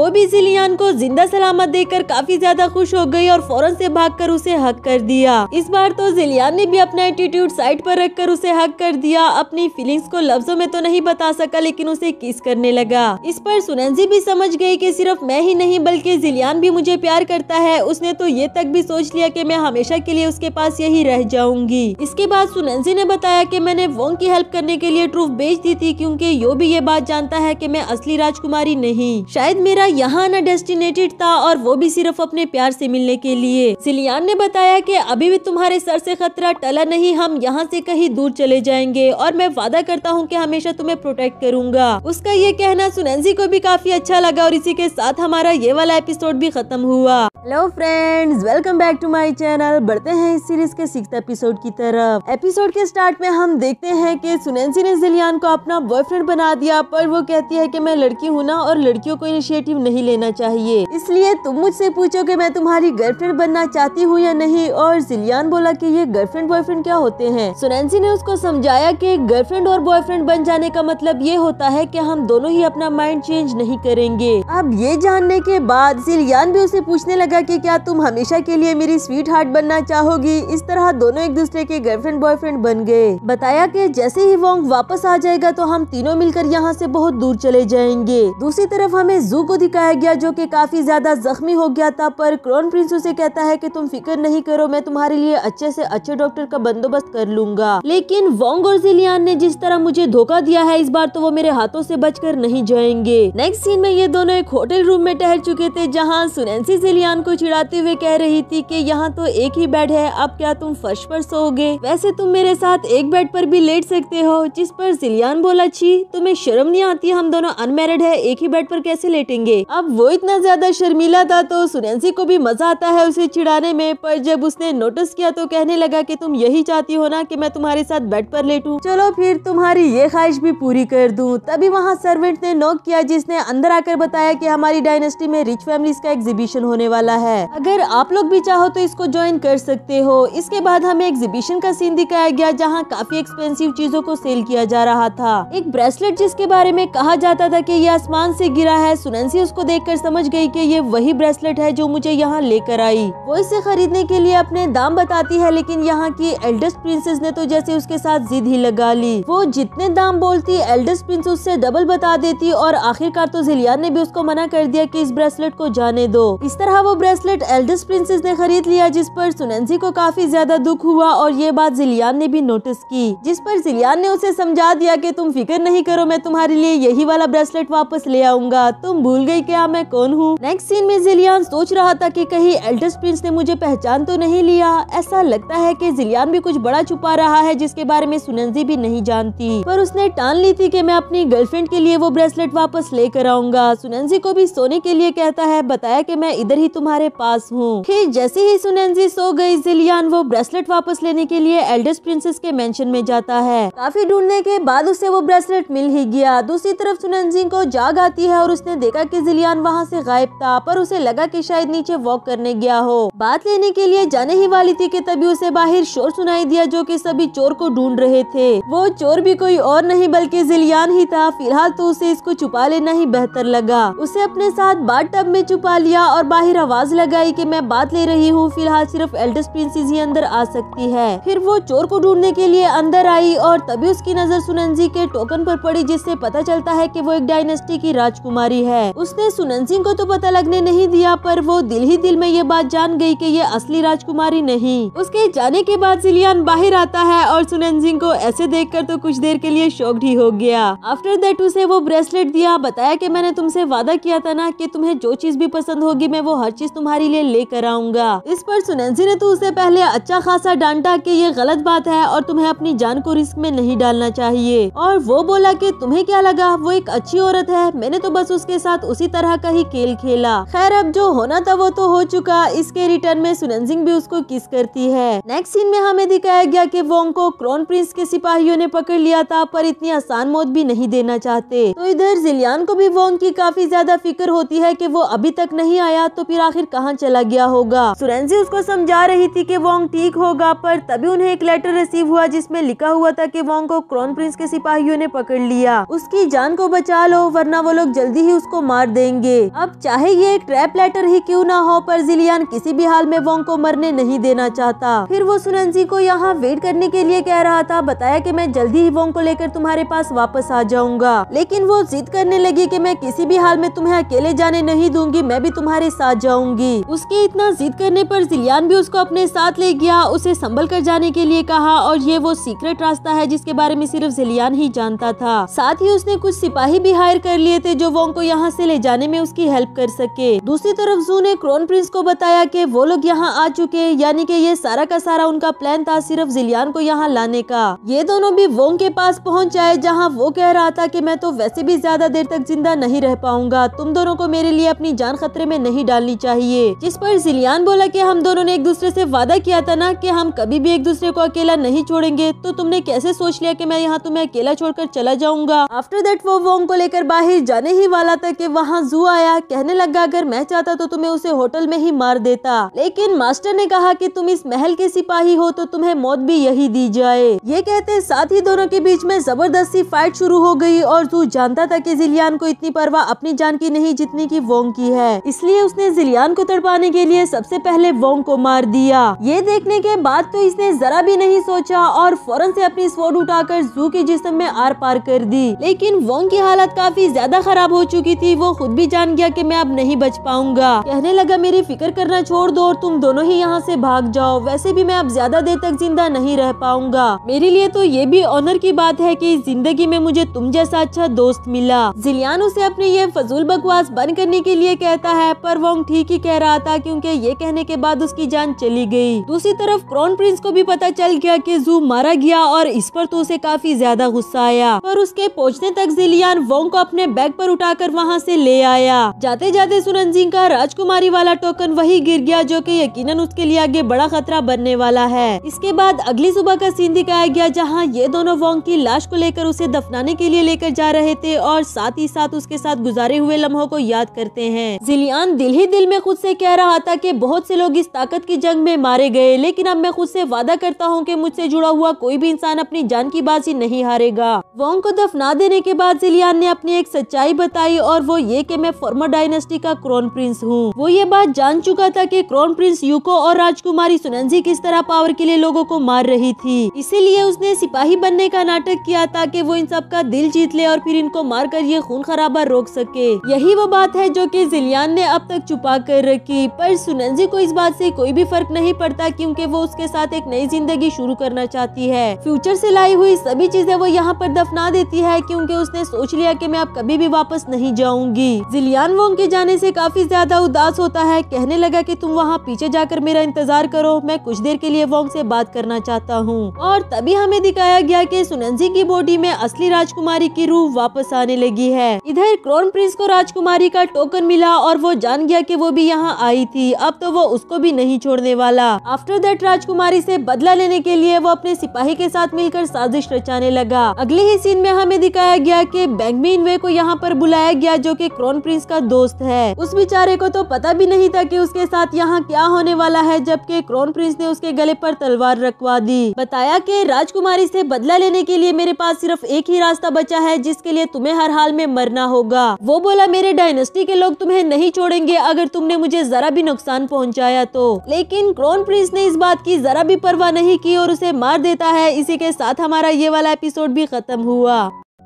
वो भी जिलियान को जिंदा सलामत देकर काफी ज्यादा खुश हो गई और फौरन से भागकर उसे हक कर दिया इस बार तो जिलियान ने भी अपना एटीट्यूड साइड पर रखकर उसे हक कर दिया अपनी फीलिंग्स को लफ्जों में तो नहीं बता सका लेकिन उसे किस करने लगा इस पर सुनंजी भी समझ गई कि सिर्फ मैं ही नहीं बल्कि जिलियान भी मुझे प्यार करता है उसने तो ये तक भी सोच लिया की मैं हमेशा के लिए उसके पास यही रह जाऊंगी इसके बाद सुनंजी ने बताया की मैंने वोंग की हेल्प करने के लिए ट्रूफ बेच दी थी क्योंकि यो भी ये बात जानता है कि मैं असली राजकुमारी नहीं शायद मेरा यहाँ आना डेस्टिनेटेड था और वो भी सिर्फ अपने प्यार से मिलने के लिए सिलियान ने बताया कि अभी भी तुम्हारे सर से खतरा टला नहीं हम यहाँ से कहीं दूर चले जाएंगे और मैं वादा करता हूँ कि हमेशा तुम्हें प्रोटेक्ट करूंगा उसका ये कहना सुनैंसी को भी काफी अच्छा लगा और इसी के साथ हमारा ये वाला एपिसोड भी खत्म हुआ hello friends welcome back to my channel बढ़ते हैं इस सीरीज के सिक्स एपिसोड की तरफ एपिसोड के स्टार्ट में हम देखते हैं कि सुनैंसी ने जिलियान को अपना बॉयफ्रेंड बना दिया पर वो कहती है कि मैं लड़की हूँ ना और लड़कियों को इनिशिएटिव नहीं लेना चाहिए इसलिए तुम मुझसे पूछो कि मैं तुम्हारी गर्ल डायरेक्टर बनना चाहती हूँ या नहीं और जिलियान बोला की ये गर्लफ्रेंड बॉयफ्रेंड क्या होते हैं सुनैंसी ने उसको समझाया कि गर्लफ्रेंड और बॉयफ्रेंड बन जाने का मतलब ये होता है की हम दोनों ही अपना माइंड चेंज नहीं करेंगे अब ये जानने के बाद जिलियान भी उसे पूछने लगा की क्या तुम हमेशा के लिए मेरी स्वीट हार्ट बनना चाहोगी इस तरह दोनों एक दूसरे के गर्लफ्रेंड बॉयफ्रेंड बन गए बताया की जैसे ही वोंग वापस आ जाएगा तो हम तीनों मिलकर यहाँ ऐसी बहुत दूर चले जाएंगे दूसरी तरफ हमें जू को दिखाया गया जो की काफी ज्यादा जख्मी हो गया था पर क्रोन प्रिंस उसे कहता है कि तुम फिक्र नहीं करो मैं तुम्हारे लिए अच्छे से अच्छे डॉक्टर का बंदोबस्त कर लूंगा लेकिन वोंग और जिलियान ने जिस तरह मुझे धोखा दिया है इस बार तो वो मेरे हाथों से बचकर नहीं जाएंगे नेक्स्ट सीन में ये दोनों एक होटल रूम में टहल चुके थे जहाँ सुनैंसी जिलियान को चिड़ाते हुए कह रही थी की यहाँ तो एक ही बेड है अब क्या तुम फर्श पर सोओगे वैसे तुम मेरे साथ एक बेड पर भी लेट सकते हो जिस पर जिलियान बोला छी तुम्हें शर्म नहीं आती हम दोनों अनमेरिड है एक ही बेड पर कैसे लेटेंगे अब वो इतना ज्यादा शर्मीला था तो सुनैंसी को भी मजा आता है उसे चिढ़ाने में पर जब उसने नोटिस किया तो कहने लगा कि तुम यही चाहती हो ना कि मैं तुम्हारे साथ बेड पर लेटूं चलो फिर तुम्हारी ये ख्वाहिश भी पूरी कर दूं तभी वहाँ सर्वेंट ने नोक किया जिसने अंदर आकर बताया कि हमारी डायनेस्टी में रिच फैमिली का एग्जीबिशन होने वाला है अगर आप लोग भी चाहो तो इसको ज्वाइन कर सकते हो इसके बाद हमें एग्जीबिशन का सीन दिखाया गया जहाँ काफी एक्सपेंसिव चीजों को सेल किया जा रहा था एक ब्रेसलेट जिसके बारे में कहा जाता था की ये आसमान से गिरा है सुनंसी उसको देखकर समझ गई की ये वही ब्रेसलेट है जो मुझे यहाँ लेकर कराई वो इसे खरीदने के लिए अपने दाम बताती है लेकिन यहाँ की एल्डेस्ट प्रिंसेस ने तो जैसे उसके साथ जिद ही लगा ली वो जितने दाम बोलती एल्डेस्ट प्रिंस उससे डबल बता देती और आखिरकार तो जिलियान ने भी उसको मना कर दिया की इस ब्रेसलेट को जाने दो इस तरह वो ब्रेसलेट एल्डेस्ट प्रिंसेस ने खरीद लिया जिस पर सुनंसी को काफी ज्यादा दुख हुआ और ये बात जिलियान ने भी नोटिस की जिस पर जिलियान ने उसे समझा दिया की तुम फिक्र नहीं करो मैं तुम्हारे लिए यही वाला ब्रेसलेट वापस ले आऊंगा तुम भूल गई क्या मैं कौन हूँ नेक्स्ट सीन में जिलियान सोच रहा था कि कहीं एल्डर्स प्रिंस ने मुझे पहचान तो नहीं लिया ऐसा लगता है कि जिलियान भी कुछ बड़ा छुपा रहा है जिसके बारे में सुनंजी भी नहीं जानती पर उसने टान ली थी कि मैं अपनी गर्लफ्रेंड के लिए वो ब्रेसलेट वापस लेकर आऊंगा सुनंजी को भी सोने के लिए कहता है बताया कि मैं इधर ही तुम्हारे पास हूँ फिर जैसे ही सुनंजी सो गई जिलियान वो ब्रेसलेट वापस लेने के लिए एल्डर्स प्रिंसेस के मेंशन में जाता है काफी ढूंढने के बाद उसे वो ब्रेसलेट मिल ही गया दूसरी तरफ सुनंजी को जाग आती है और उसने देखा की जिलियान वहाँ से गायब था पर उसे लगा की शायद नीचे वॉक करने लेने गया हो बात लेने के लिए जाने ही वाली थी कि तभी उसे बाहर शोर सुनाई दिया जो कि सभी चोर को ढूंढ रहे थे वो चोर भी कोई और नहीं बल्कि जिलियान ही था फिलहाल तो उसे इसको छुपा लेना ही बेहतर लगा उसे अपने साथ बाट टब में छुपा लिया और बाहर आवाज लगाई की मैं बात ले रही हूँ फिलहाल सिर्फ एल्डस प्रिंसेस ही अंदर आ सकती है फिर वो चोर को ढूंढने के लिए अंदर आई और तभी उसकी नजर सुनंजी के टोकन पर पड़ी जिससे पता चलता है कि वो एक डायनेस्टी की राजकुमारी है उसने सुनंजी सिंह को तो पता लगने नहीं दिया पर वो दिल ही दिल में ये ये बात जान गई कि ये असली राजकुमारी नहीं उसके जाने के बाद सिलियान बाहर आता है और सुनैन सिंह को ऐसे देखकर तो कुछ देर के लिए शौक ही हो गया आफ्टर दैट उसे वो ब्रेसलेट दिया बताया कि मैंने तुमसे वादा किया था ना कि तुम्हें जो चीज भी पसंद होगी मैं वो हर चीज तुम्हारे लिए लेकर आऊंगा इस पर सिंह ने तो उसे पहले अच्छा खासा डांटा की ये गलत बात है और तुम्हे अपनी जान को रिस्क में नहीं डालना चाहिए और वो बोला की तुम्हे क्या लगा वो एक अच्छी औरत है मैंने तो बस उसके साथ उसी तरह का ही खेल खेला खैर अब जो होना था वो तो हो चुका चुका इसके रिटर्न में सिंह भी उसको किस करती है नेक्स्ट सीन में हमें दिखाया गया कि वोंग को क्रोन प्रिंस के सिपाहियों ने पकड़ लिया था पर इतनी आसान मौत भी नहीं देना चाहते तो इधर जिलियान को भी वोंग की काफी ज्यादा फिक्र होती है की वो अभी तक नहीं आया तो फिर आखिर कहाँ चला गया होगा सिंह उसको समझा रही थी की वोंग ठीक होगा पर तभी उन्हें एक लेटर रिसीव हुआ जिसमे लिखा हुआ था की वोंग को क्रोन प्रिंस के सिपाहियों ने पकड़ लिया उसकी जान को बचा लो वरना वो लोग जल्दी ही उसको मार देंगे अब चाहे ये एक ट्रैप लेटर ही क्यों ना हो पर लियान किसी भी हाल में वोंग को मरने नहीं देना चाहता फिर वो सुनंजी को यहाँ वेट करने के लिए कह रहा था बताया कि मैं जल्दी ही वोंग को लेकर तुम्हारे पास वापस आ जाऊंगा लेकिन वो जिद करने लगी कि मैं किसी भी हाल में तुम्हें अकेले जाने नहीं दूंगी मैं भी तुम्हारे साथ जाऊंगी उसके इतना जिद करने पर जिलियान भी उसको अपने साथ ले गया उसे संभल कर जाने के लिए कहा और ये वो सीक्रेट रास्ता है जिसके बारे में सिर्फ जिलियान ही जानता था साथ ही उसने कुछ सिपाही भी हायर कर लिए थे जो वोंग को यहाँ से ले जाने में उसकी हेल्प कर सके दूसरी तरफ जू ने क्रोन प्रिंस को बताया कि वो लोग यहाँ आ चुके यानी कि ये सारा का सारा उनका प्लान था सिर्फ जिलियान को यहाँ लाने का ये दोनों भी वोंग के पास पहुँच जाए जहाँ वो कह रहा था की मैं तो वैसे भी ज्यादा देर तक जिंदा नहीं रह पाऊंगा तुम दोनों को मेरे लिए अपनी जान खतरे में नहीं डालनी चाहिए जिस पर जिलियान बोला की हम दोनों ने एक दूसरे ऐसी वादा किया था ना की हम कभी भी एक दूसरे को अकेला नहीं छोड़ेंगे तो तुमने कैसे सोच लिया की मैं यहाँ तुम्हें अकेला छोड़ चला जाऊंगा आफ्टर दैट वो वोंग को लेकर बाहर जाने ही वाला था की वहाँ जू आया कहने लगा अगर मैं चाहता तो तुम्हें उसे होटल में ही मार देता लेकिन मास्टर ने कहा कि तुम इस महल के सिपाही हो तो तुम्हें मौत भी यही दी जाए ये कहते साथ ही दोनों के बीच में जबरदस्ती फाइट शुरू हो गई और जू जानता था कि जिलियान को इतनी परवाह अपनी जान की नहीं जितनी की वोंग की है इसलिए उसने जिलियान को तड़पाने के लिए सबसे पहले वोंग को मार दिया ये देखने के बाद तो इसने जरा भी नहीं सोचा और फौरन से अपनी स्वोड उठाकर जू के जिस्म में आर पार कर दी लेकिन वोंग की हालत काफी ज्यादा खराब हो चुकी थी वो खुद भी जान गया कि मैं अब नहीं बच पाऊंगा कहने लगा मेरी फिक्र करना छोड़ दो और तुम दोनों ही यहाँ से भाग जाओ वैसे भी मैं अब ज्यादा देर तक जिंदा नहीं रह पाऊंगा मेरे लिए तो ये भी ऑनर की बात है की जिंदगी में मुझे तुम जैसा अच्छा दोस्त मिला जिलियान उसे अपने ये फजूल बकवास बंद करने के लिए कहता है पर वोंग ठीक ही कह रहा था क्योंकि ये कहने के बाद उसकी जान चली गई दूसरी तरफ क्रॉन प्रिंस को भी पता चल गया कि जू मारा गया और इस पर तो उसे काफी ज्यादा गुस्सा आया पर उसके पहुंचने तक जिलियान वोंग को अपने बैग पर उठाकर वहाँ से ले आया जाते जाते सुनंजिंग का राजकुमारी वाला टोकन तुरंत वही गिर गया जो कि यकीनन उसके लिए आगे बड़ा खतरा बनने वाला है इसके बाद अगली सुबह का सीन दिखाया गया जहाँ ये दोनों वोंग की लाश को लेकर उसे दफनाने के लिए लेकर जा रहे थे और साथ ही साथ उसके साथ गुजारे हुए लम्हों को याद करते हैं जिलियान दिल ही दिल में खुद ऐसी कह रहा था की बहुत से लोग इस ताकत की जंग में मारे गए लेकिन अब मैं खुद ऐसी वादा करता हूँ की मुझसे जुड़ा हुआ कोई भी इंसान अपनी जान की बाजी नहीं हारेगा वोंग को दफना देने के बाद जिलियान ने अपनी एक सच्चाई बताई और वो ये की मैं फॉर्मर डायनेस्टी का क्रोन प्रिंस हूँ वो ये बात जान चुका था कि क्राउन प्रिंस यूको और राजकुमारी सुनंजी किस तरह पावर के लिए लोगों को मार रही थी इसीलिए उसने सिपाही बनने का नाटक किया ताकि वो इन सब का दिल जीत ले और फिर इनको मार कर ये खून खराबा रोक सके यही वो बात है जो की जिलियान ने अब तक छुपा कर रखी पर सुनंजी को इस बात ऐसी कोई भी फर्क नहीं पड़ता क्यूँकी वो उसके साथ एक नई जिंदगी शुरू करना चाहती है फ्यूचर ऐसी लाई हुई सभी चीजें वो यहाँ पर दफना देती है क्योंकि उसने सोच लिया कि मैं अब कभी भी वापस नहीं जाऊंगी जिलियान वो उनके जाने से काफी ज्यादा उदास होता है कहने कहने लगा कि तुम वहाँ पीछे जाकर मेरा इंतजार करो मैं कुछ देर के लिए वोंग से बात करना चाहता हूँ और तभी हमें दिखाया गया कि सुनंजी की बॉडी में असली राजकुमारी की रूह वापस आने लगी है इधर क्रोन प्रिंस को राजकुमारी का टोकन मिला और वो जान गया कि वो भी यहाँ आई थी अब तो वो उसको भी नहीं छोड़ने वाला आफ्टर दैट राजकुमारी से बदला लेने के लिए वो अपने सिपाही के साथ मिलकर साजिश रचाने लगा अगले ही सीन में हमें दिखाया गया कि बैंगमीन वे को यहाँ पर बुलाया गया जो कि क्रोन प्रिंस का दोस्त है उस बेचारे को तो पता भी नहीं था कि उसके साथ यहाँ क्या होने वाला है जबकि क्रोन प्रिंस ने उसके गले पर तलवार रखवा दी बताया कि राजकुमारी से बदला लेने के लिए मेरे पास सिर्फ एक ही रास्ता बचा है जिसके लिए तुम्हें हर हाल में मरना होगा वो बोला मेरे डायनेस्टी के लोग तुम्हें नहीं छोड़ेंगे अगर तुमने मुझे जरा भी नुकसान पहुँचाया तो लेकिन क्रोन प्रिंस ने इस बात की जरा भी परवाह नहीं की और उसे मार देता है इसी के साथ हमारा ये वाला एपिसोड भी खत्म हुआ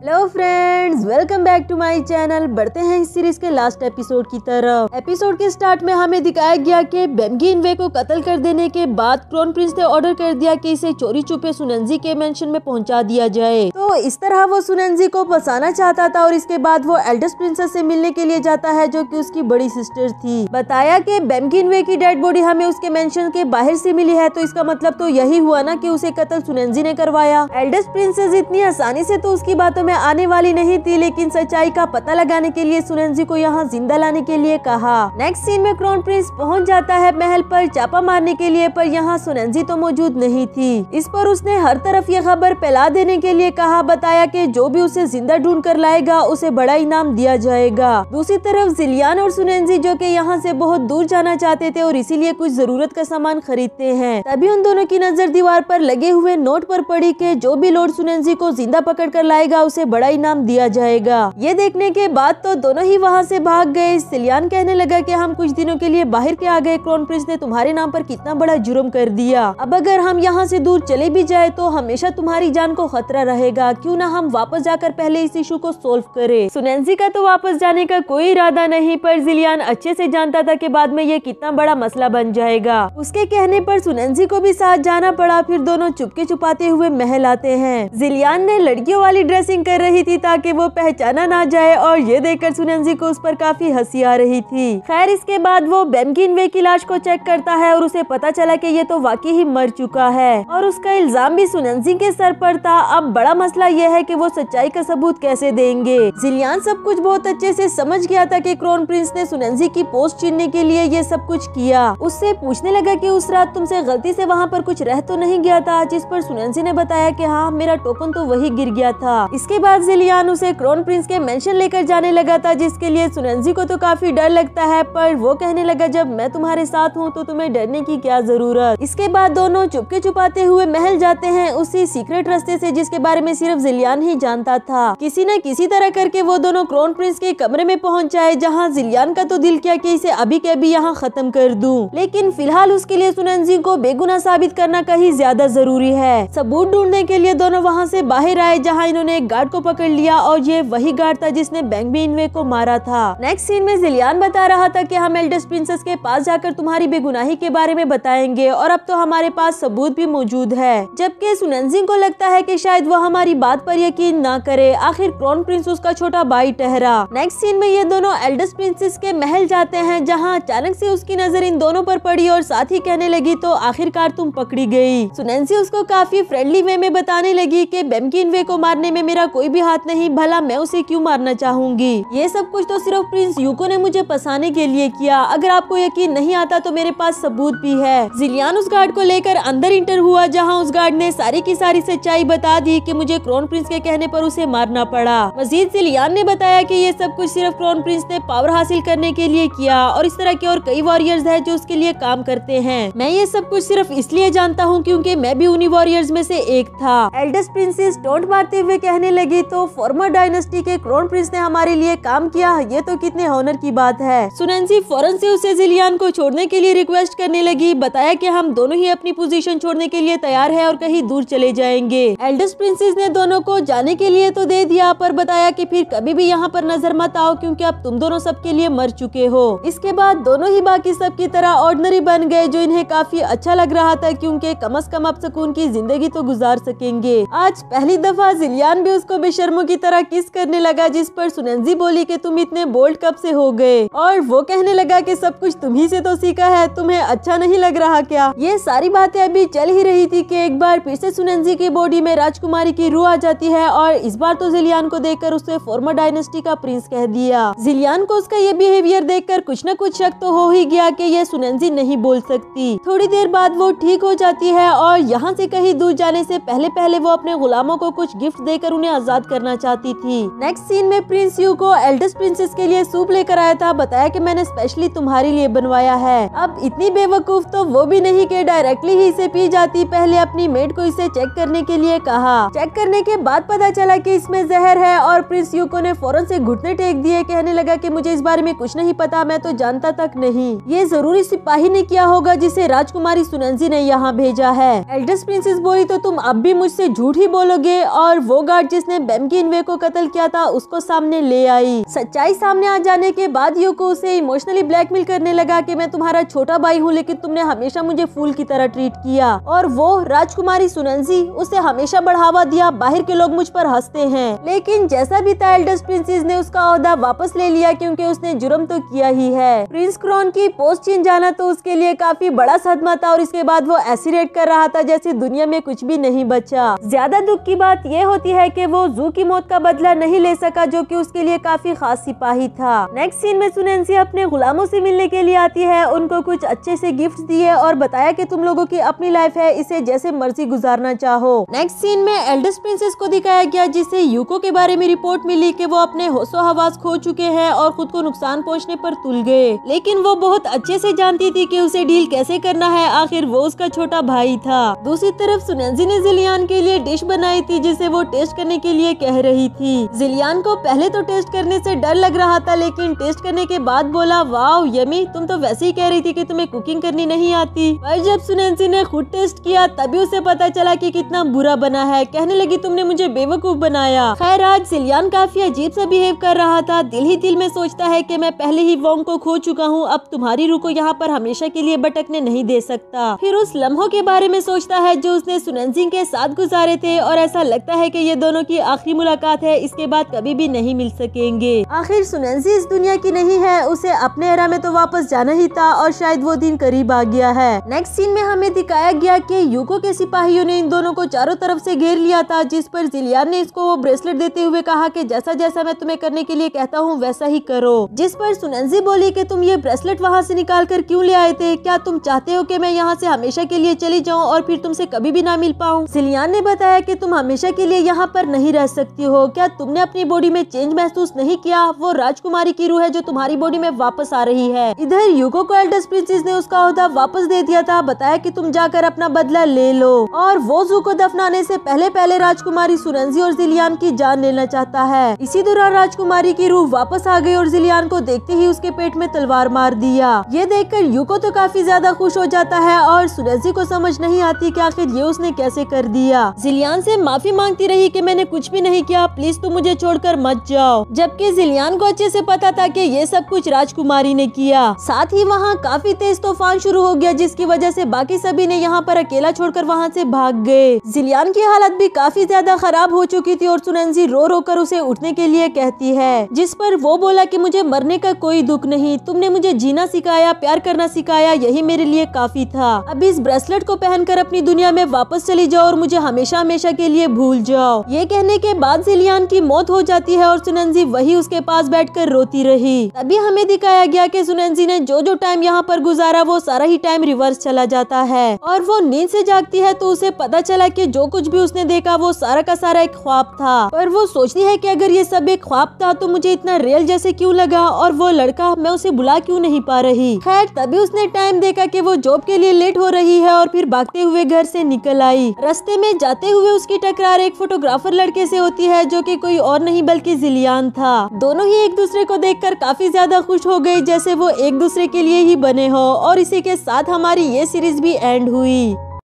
hello friends welcome back to my channel बढ़ते हैं इस सीरीज के लास्ट एपिसोड की तरफ एपिसोड के स्टार्ट में हमें दिखाया गया कि बेमगीन वे को कत्ल कर देने के बाद क्रोन प्रिंस ने ऑर्डर कर दिया कि इसे चोरी छुपे सुनंजी के मेंशन में पहुंचा दिया जाए तो इस तरह वो सुनंजी को फंसाना चाहता था और इसके बाद वो एल्डस्ट प्रिंसेस ऐसी मिलने के लिए जाता है जो की उसकी बड़ी सिस्टर थी बताया की बेमगीन वे की डेड बॉडी हमें उसके मैंशन के बाहर ऐसी मिली है तो इसका मतलब तो यही हुआ ना की उसे कतल सुनंजी ने करवाया एल्डस्ट प्रिंसेस इतनी आसानी से तो उसकी बातों में में आने वाली नहीं थी लेकिन सच्चाई का पता लगाने के लिए सुनन जी को यहाँ जिंदा लाने के लिए कहा नेक्स्ट सीन में क्राउन प्रिंस पहुँच जाता है महल पर चापा मारने के लिए पर यहाँ सुनन जी तो मौजूद नहीं थी इस पर उसने हर तरफ ये खबर फैला देने के लिए कहा बताया की जो भी उसे जिंदा ढूंढ कर लाएगा उसे बड़ा इनाम दिया जाएगा दूसरी तरफ जिलियान और जी जो की यहाँ ऐसी बहुत दूर जाना चाहते थे और इसीलिए कुछ जरूरत का सामान खरीदते हैं तभी उन दोनों की नजर दीवार पर लगे हुए नोट पर पड़ी के जो भी लॉर्ड जी को जिंदा पकड़ कर लाएगा उसे बड़ा इनाम दिया जाएगा ये देखने के बाद तो दोनों ही वहाँ से भाग गए सिलियान कहने लगा कि हम कुछ दिनों के लिए बाहर के आ गए क्रोन प्रिंस ने तुम्हारे नाम पर कितना बड़ा जुर्म कर दिया अब अगर हम यहाँ से दूर चले भी जाए तो हमेशा तुम्हारी जान को खतरा रहेगा क्यूँ ना हम वापस जाकर पहले इस इशू को सोल्व करें सुनैनसी का तो वापस जाने का कोई इरादा नहीं पर जिलियान अच्छे ऐसी जानता था की बाद में ये कितना बड़ा मसला बन जाएगा उसके कहने पर सुनैनसी को भी साथ जाना पड़ा फिर दोनों चुपके छुपाते हुए महल आते हैं जिलियान ने लड़कियों वाली ड्रेसिंग कर रही थी ताकि वो पहचाना ना जाए और ये देखकर सुनंजी को उस पर काफी हंसी आ रही थी खैर इसके बाद वो बेमकिन वे की लाश को चेक करता है और उसे पता चला की ये तो वाकई ही मर चुका है और उसका इल्जाम भी सुनंजी के सर पर था अब बड़ा मसला यह है की वो सच्चाई का सबूत कैसे देंगे जिलियान सब कुछ बहुत अच्छे ऐसी समझ गया था की क्रोन प्रिंस ने सुनंजी की पोस्ट चिन्हने के लिए ये सब कुछ किया उससे पूछने लगा की उस रात तुमसे गलती ऐसी वहाँ पर कुछ रह तो नहीं गया था जिस पर सुनंजी ने बताया की हाँ मेरा टोकन तो वही गिर गया था इसके इसके बाद जिलियान उसे क्रोन प्रिंस के मेंशन लेकर जाने लगा था जिसके लिए सुनंजी को तो काफी डर लगता है पर वो कहने लगा जब मैं तुम्हारे साथ हूँ तो तुम्हें डरने की क्या जरूरत इसके बाद दोनों चुपके छुपाते हुए महल जाते हैं उसी सीक्रेट रस्ते से जिसके बारे में सिर्फ जिलियान ही जानता था किसी न किसी तरह करके वो दोनों क्रोन प्रिंस के कमरे में पहुँच जाए जहाँ जिलियान का तो दिल किया की इसे अभी के अभी यहाँ खत्म कर दूँ लेकिन फिलहाल उसके लिए सुनंजी को बेगुना साबित करना कहीं ज्यादा जरूरी है सबूत ढूंढने के लिए दोनों वहाँ ऐसी बाहर आए जहाँ इन्होंने एक गार्ड को पकड़ लिया और ये वही गार्ड था जिसने में इनवे को मारा था नेक्स्ट सीन में जिलियान बता रहा था की हम एल्डस प्रिंसेस के पास जाकर तुम्हारी बेगुनाही के बारे में बताएंगे और अब तो हमारे पास सबूत भी मौजूद है जबकि सुनन को लगता है की शायद वो हमारी बात पर यकीन न करे आखिर क्रॉन प्रिंस उसका छोटा भाई ठहरा नेक्स्ट सीन में ये दोनों एल्डस प्रिंसेस के महल जाते हैं जहाँ अचानक ऐसी उसकी नजर इन दोनों आरोप पड़ी और साथ ही कहने लगी तो आखिरकार तुम पकड़ी गयी सुनैंसी उसको काफी फ्रेंडली वे में बताने लगी की बेमकिन वे को मारने में मेरा कोई भी हाथ नहीं भला मैं उसे क्यों मारना चाहूंगी ये सब कुछ तो सिर्फ प्रिंस यूको ने मुझे फसाने के लिए किया अगर आपको यकीन नहीं आता तो मेरे पास सबूत भी है जिलियान उस गार्ड को लेकर अंदर इंटर हुआ जहाँ उस गार्ड ने सारी की सारी सच्चाई बता दी की मुझे क्रोन प्रिंस के कहने आरोप उसे मारना पड़ा मजीद जिलियान ने बताया की ये सब कुछ सिर्फ क्रोन प्रिंस ने पावर हासिल करने के लिए किया और इस तरह के और कई वॉरियर्स है जो उसके लिए काम करते हैं मैं ये सब कुछ सिर्फ इसलिए जानता हूँ क्यूँकी मैं भी उन्हीं वॉरियर्स में से एक था एल्डस्ट प्रिंसेस टोंट मारते हुए कहने लगे मिलेगी तो फॉर्मर डायनेस्टी के क्रोन प्रिंस ने हमारे लिए काम किया ये तो कितने हॉनर की बात है सुनैंसी फौरन से उसे जिलियान को छोड़ने के लिए रिक्वेस्ट करने लगी बताया कि हम दोनों ही अपनी पोजीशन छोड़ने के लिए तैयार है और कहीं दूर चले जाएंगे एल्डस प्रिंसेस ने दोनों को जाने के लिए तो दे दिया पर बताया कि फिर कभी भी यहाँ पर नजर मत आओ क्योंकि अब तुम दोनों सबके लिए मर चुके हो इसके बाद दोनों ही बाकी सब की तरह ऑर्डनरी बन गए जो इन्हें काफी अच्छा लग रहा था क्यूँकी कम अज कम अब सुकून की जिंदगी तो गुजार सकेंगे आज पहली दफा जिलियान भी उसको को बेशर्मो की तरह किस करने लगा जिस पर सुनंजी बोली कि तुम इतने बोल्ड कब से हो गए और वो कहने लगा कि सब कुछ तुम्ही से तो सीखा है तुम्हें अच्छा नहीं लग रहा क्या ये सारी बातें अभी चल ही रही थी कि एक बार फिर से सुनंजी की बॉडी में राजकुमारी की रूह आ जाती है और इस बार तो जिलियान को कर उसे फॉर्मर डायनेस्टी का प्रिंस कह दिया जिलियान को उसका ये बिहेवियर कर कुछ न कुछ शक तो हो ही गया की ये सुनंजी नहीं बोल सकती थोड़ी देर बाद वो ठीक हो जाती है और यहाँ से कहीं दूर जाने से पहले पहले वो अपने गुलामों को कुछ गिफ्ट देकर उन्हें आजाद करना चाहती थी नेक्स्ट सीन में प्रिंस यू को एल्डेस्ट प्रिंसेस के लिए सूप लेकर आया था बताया की मैंने स्पेशली तुम्हारे लिए बनवाया है अब इतनी बेवकूफ तो वो भी नहीं के डायरेक्टली ही इसे पी जाती पहले अपनी मेड को इसे चेक करने के लिए कहा चेक करने के बाद पता चला की इसमें जहर है और प्रिंस यूको ने फौरन ऐसी घुटने टेक दिए कहने लगा की मुझे इस बारे में कुछ नहीं पता मैं तो जानता तक नहीं ये जरूरी सिपाही ने किया होगा जिसे राजकुमारी सुनंजी ने यहाँ भेजा है एल्डेस्ट प्रिंसेस बोली तो तुम अब भी मुझसे झूठ ही बोलोगे और वो गार्ड जिसने जिसने बैम इनवे को कत्ल किया था उसको सामने ले आई सच्चाई सामने आ जाने के बाद युको उसे इमोशनली ब्लैकमेल करने लगा की मैं तुम्हारा छोटा भाई हूँ लेकिन तुमने हमेशा मुझे फूल की तरह ट्रीट किया और वो राजकुमारी सुनंसी उसे हमेशा बढ़ावा दिया बाहर के लोग मुझ पर हंसते हैं लेकिन जैसा भी था एल्डर्स प्रिंसेस ने उसका अहदा वापस ले लिया क्यूँकी उसने जुर्म तो किया ही है प्रिंस क्रॉन की पोस्ट चीन जाना तो उसके लिए काफी बड़ा सदमा था और इसके बाद वो एसिडेट कर रहा था जैसे दुनिया में कुछ भी नहीं बचा ज्यादा दुख की बात ये होती है की वो जू की मौत का बदला नहीं ले सका जो कि उसके लिए काफी खास सिपाही था नेक्स्ट सीन में सुनेंसी अपने गुलामों से मिलने के लिए आती है उनको कुछ अच्छे से गिफ्ट दिए और बताया कि तुम लोगों की अपनी लाइफ है इसे जैसे मर्जी गुजारना चाहो नेक्स्ट सीन में एल्डस्ट प्रिंसेस को दिखाया गया जिसे यूको के बारे में रिपोर्ट मिली की वो अपने होशो हवास खो चुके हैं और खुद को नुकसान पहुँचने आरोप तुल गए लेकिन वो बहुत अच्छे ऐसी जानती थी की उसे डील कैसे करना है आखिर वो उसका छोटा भाई था दूसरी तरफ सुनेंसी ने जिलियान के लिए डिश बनाई थी जिसे वो टेस्ट करने के लिए कह रही थी जिलियान को पहले तो टेस्ट करने से डर लग रहा था लेकिन टेस्ट करने के बाद बोला वाह यमी तुम तो वैसे ही कह रही थी कि तुम्हें कुकिंग करनी नहीं आती पर जब सुनैंसी ने खुद टेस्ट किया तभी उसे पता चला कि कितना बुरा बना है कहने लगी तुमने मुझे बेवकूफ बनाया खैर आज जिलियान काफी अजीब सा बिहेव कर रहा था दिल ही दिल में सोचता है की मैं पहले ही वोंग को खो चुका हूँ अब तुम्हारी रूह को यहाँ पर हमेशा के लिए भटकने नहीं दे सकता फिर उस लम्हों के बारे में सोचता है जो उसने सुनैंसिंग के साथ गुजारे थे और ऐसा लगता है की ये दोनों की की आखिरी मुलाकात है इसके बाद कभी भी नहीं मिल सकेंगे आखिर सुनंसी इस दुनिया की नहीं है उसे अपने एरा में तो वापस जाना ही था और शायद वो दिन करीब आ गया है नेक्स्ट सीन में हमें दिखाया गया कि यूको के सिपाहियों ने इन दोनों को चारों तरफ से घेर लिया था जिस पर जिलियान ने इसको वो ब्रेसलेट देते हुए कहा कि जैसा जैसा मैं तुम्हें करने के लिए कहता हूँ वैसा ही करो जिस पर सुनंजी बोली कि तुम ये ब्रेसलेट वहाँ से निकाल कर क्यूँ ले आए थे क्या तुम चाहते हो की मैं यहाँ ऐसी हमेशा के लिए चली जाऊँ और फिर तुमसे कभी भी ना मिल पाऊँ सिलियान ने बताया की तुम हमेशा के लिए यहाँ पर नहीं नहीं रह सकती हो क्या तुमने अपनी बॉडी में चेंज महसूस नहीं किया वो राजकुमारी की रूह है जो तुम्हारी बॉडी में वापस आ रही है इधर युगो को एल्डस प्रिंसेस ने उसका होदा वापस दे दिया था बताया कि तुम जाकर अपना बदला ले लो और वो जू को दफनाने से पहले पहले राजकुमारी सुरंजी और जिलियान की जान लेना चाहता है इसी दौरान राजकुमारी की रूह वापस आ गई और जिलियान को देखते ही उसके पेट में तलवार मार दिया ये कर यूको तो काफी ज्यादा खुश हो जाता है और सुरंजी को समझ नहीं आती की आखिर ये उसने कैसे कर दिया जिलियान से माफी मांगती रही की मैंने कुछ भी नहीं किया प्लीज तुम मुझे छोड़कर मत जाओ जबकि जिलियान को अच्छे से पता था कि ये सब कुछ राजकुमारी ने किया साथ ही वहाँ काफी तेज तूफान शुरू हो गया जिसकी वजह से बाकी सभी ने यहाँ पर अकेला छोड़कर वहाँ से भाग गए जिलियान की हालत भी काफी ज्यादा खराब हो चुकी थी और सुनंजी रो रो कर उसे उठने के लिए कहती है जिस पर वो बोला की मुझे मरने का कोई दुख नहीं तुमने मुझे जीना सिखाया प्यार करना सिखाया यही मेरे लिए काफी था अब इस ब्रेसलेट को पहनकर अपनी दुनिया में वापस चली जाओ और मुझे हमेशा हमेशा के लिए भूल जाओ ये कहने कहने के बाद जिलियान की मौत हो जाती है और सुनंजी वही उसके पास बैठकर रोती रही तभी हमें दिखाया गया कि सुनंजी ने जो जो टाइम यहाँ पर गुजारा वो सारा ही टाइम रिवर्स चला जाता है और वो नींद से जागती है तो उसे पता चला कि जो कुछ भी उसने देखा वो सारा का सारा एक ख्वाब था पर वो सोचती है कि अगर ये सब एक ख्वाब था तो मुझे इतना रियल जैसे क्यों लगा और वो लड़का मैं उसे बुला क्यों नहीं पा रही खैर तभी उसने टाइम देखा कि वो जॉब के लिए लेट हो रही है और फिर भागते हुए घर से निकल आई रस्ते में जाते हुए उसकी टकरार एक फोटोग्राफर लड़की लड़के से होती है जो कि कोई और नहीं बल्कि जिलियान था दोनों ही एक दूसरे को देखकर काफी ज्यादा खुश हो गए जैसे वो एक दूसरे के लिए ही बने हो और इसी के साथ हमारी ये सीरीज भी एंड हुई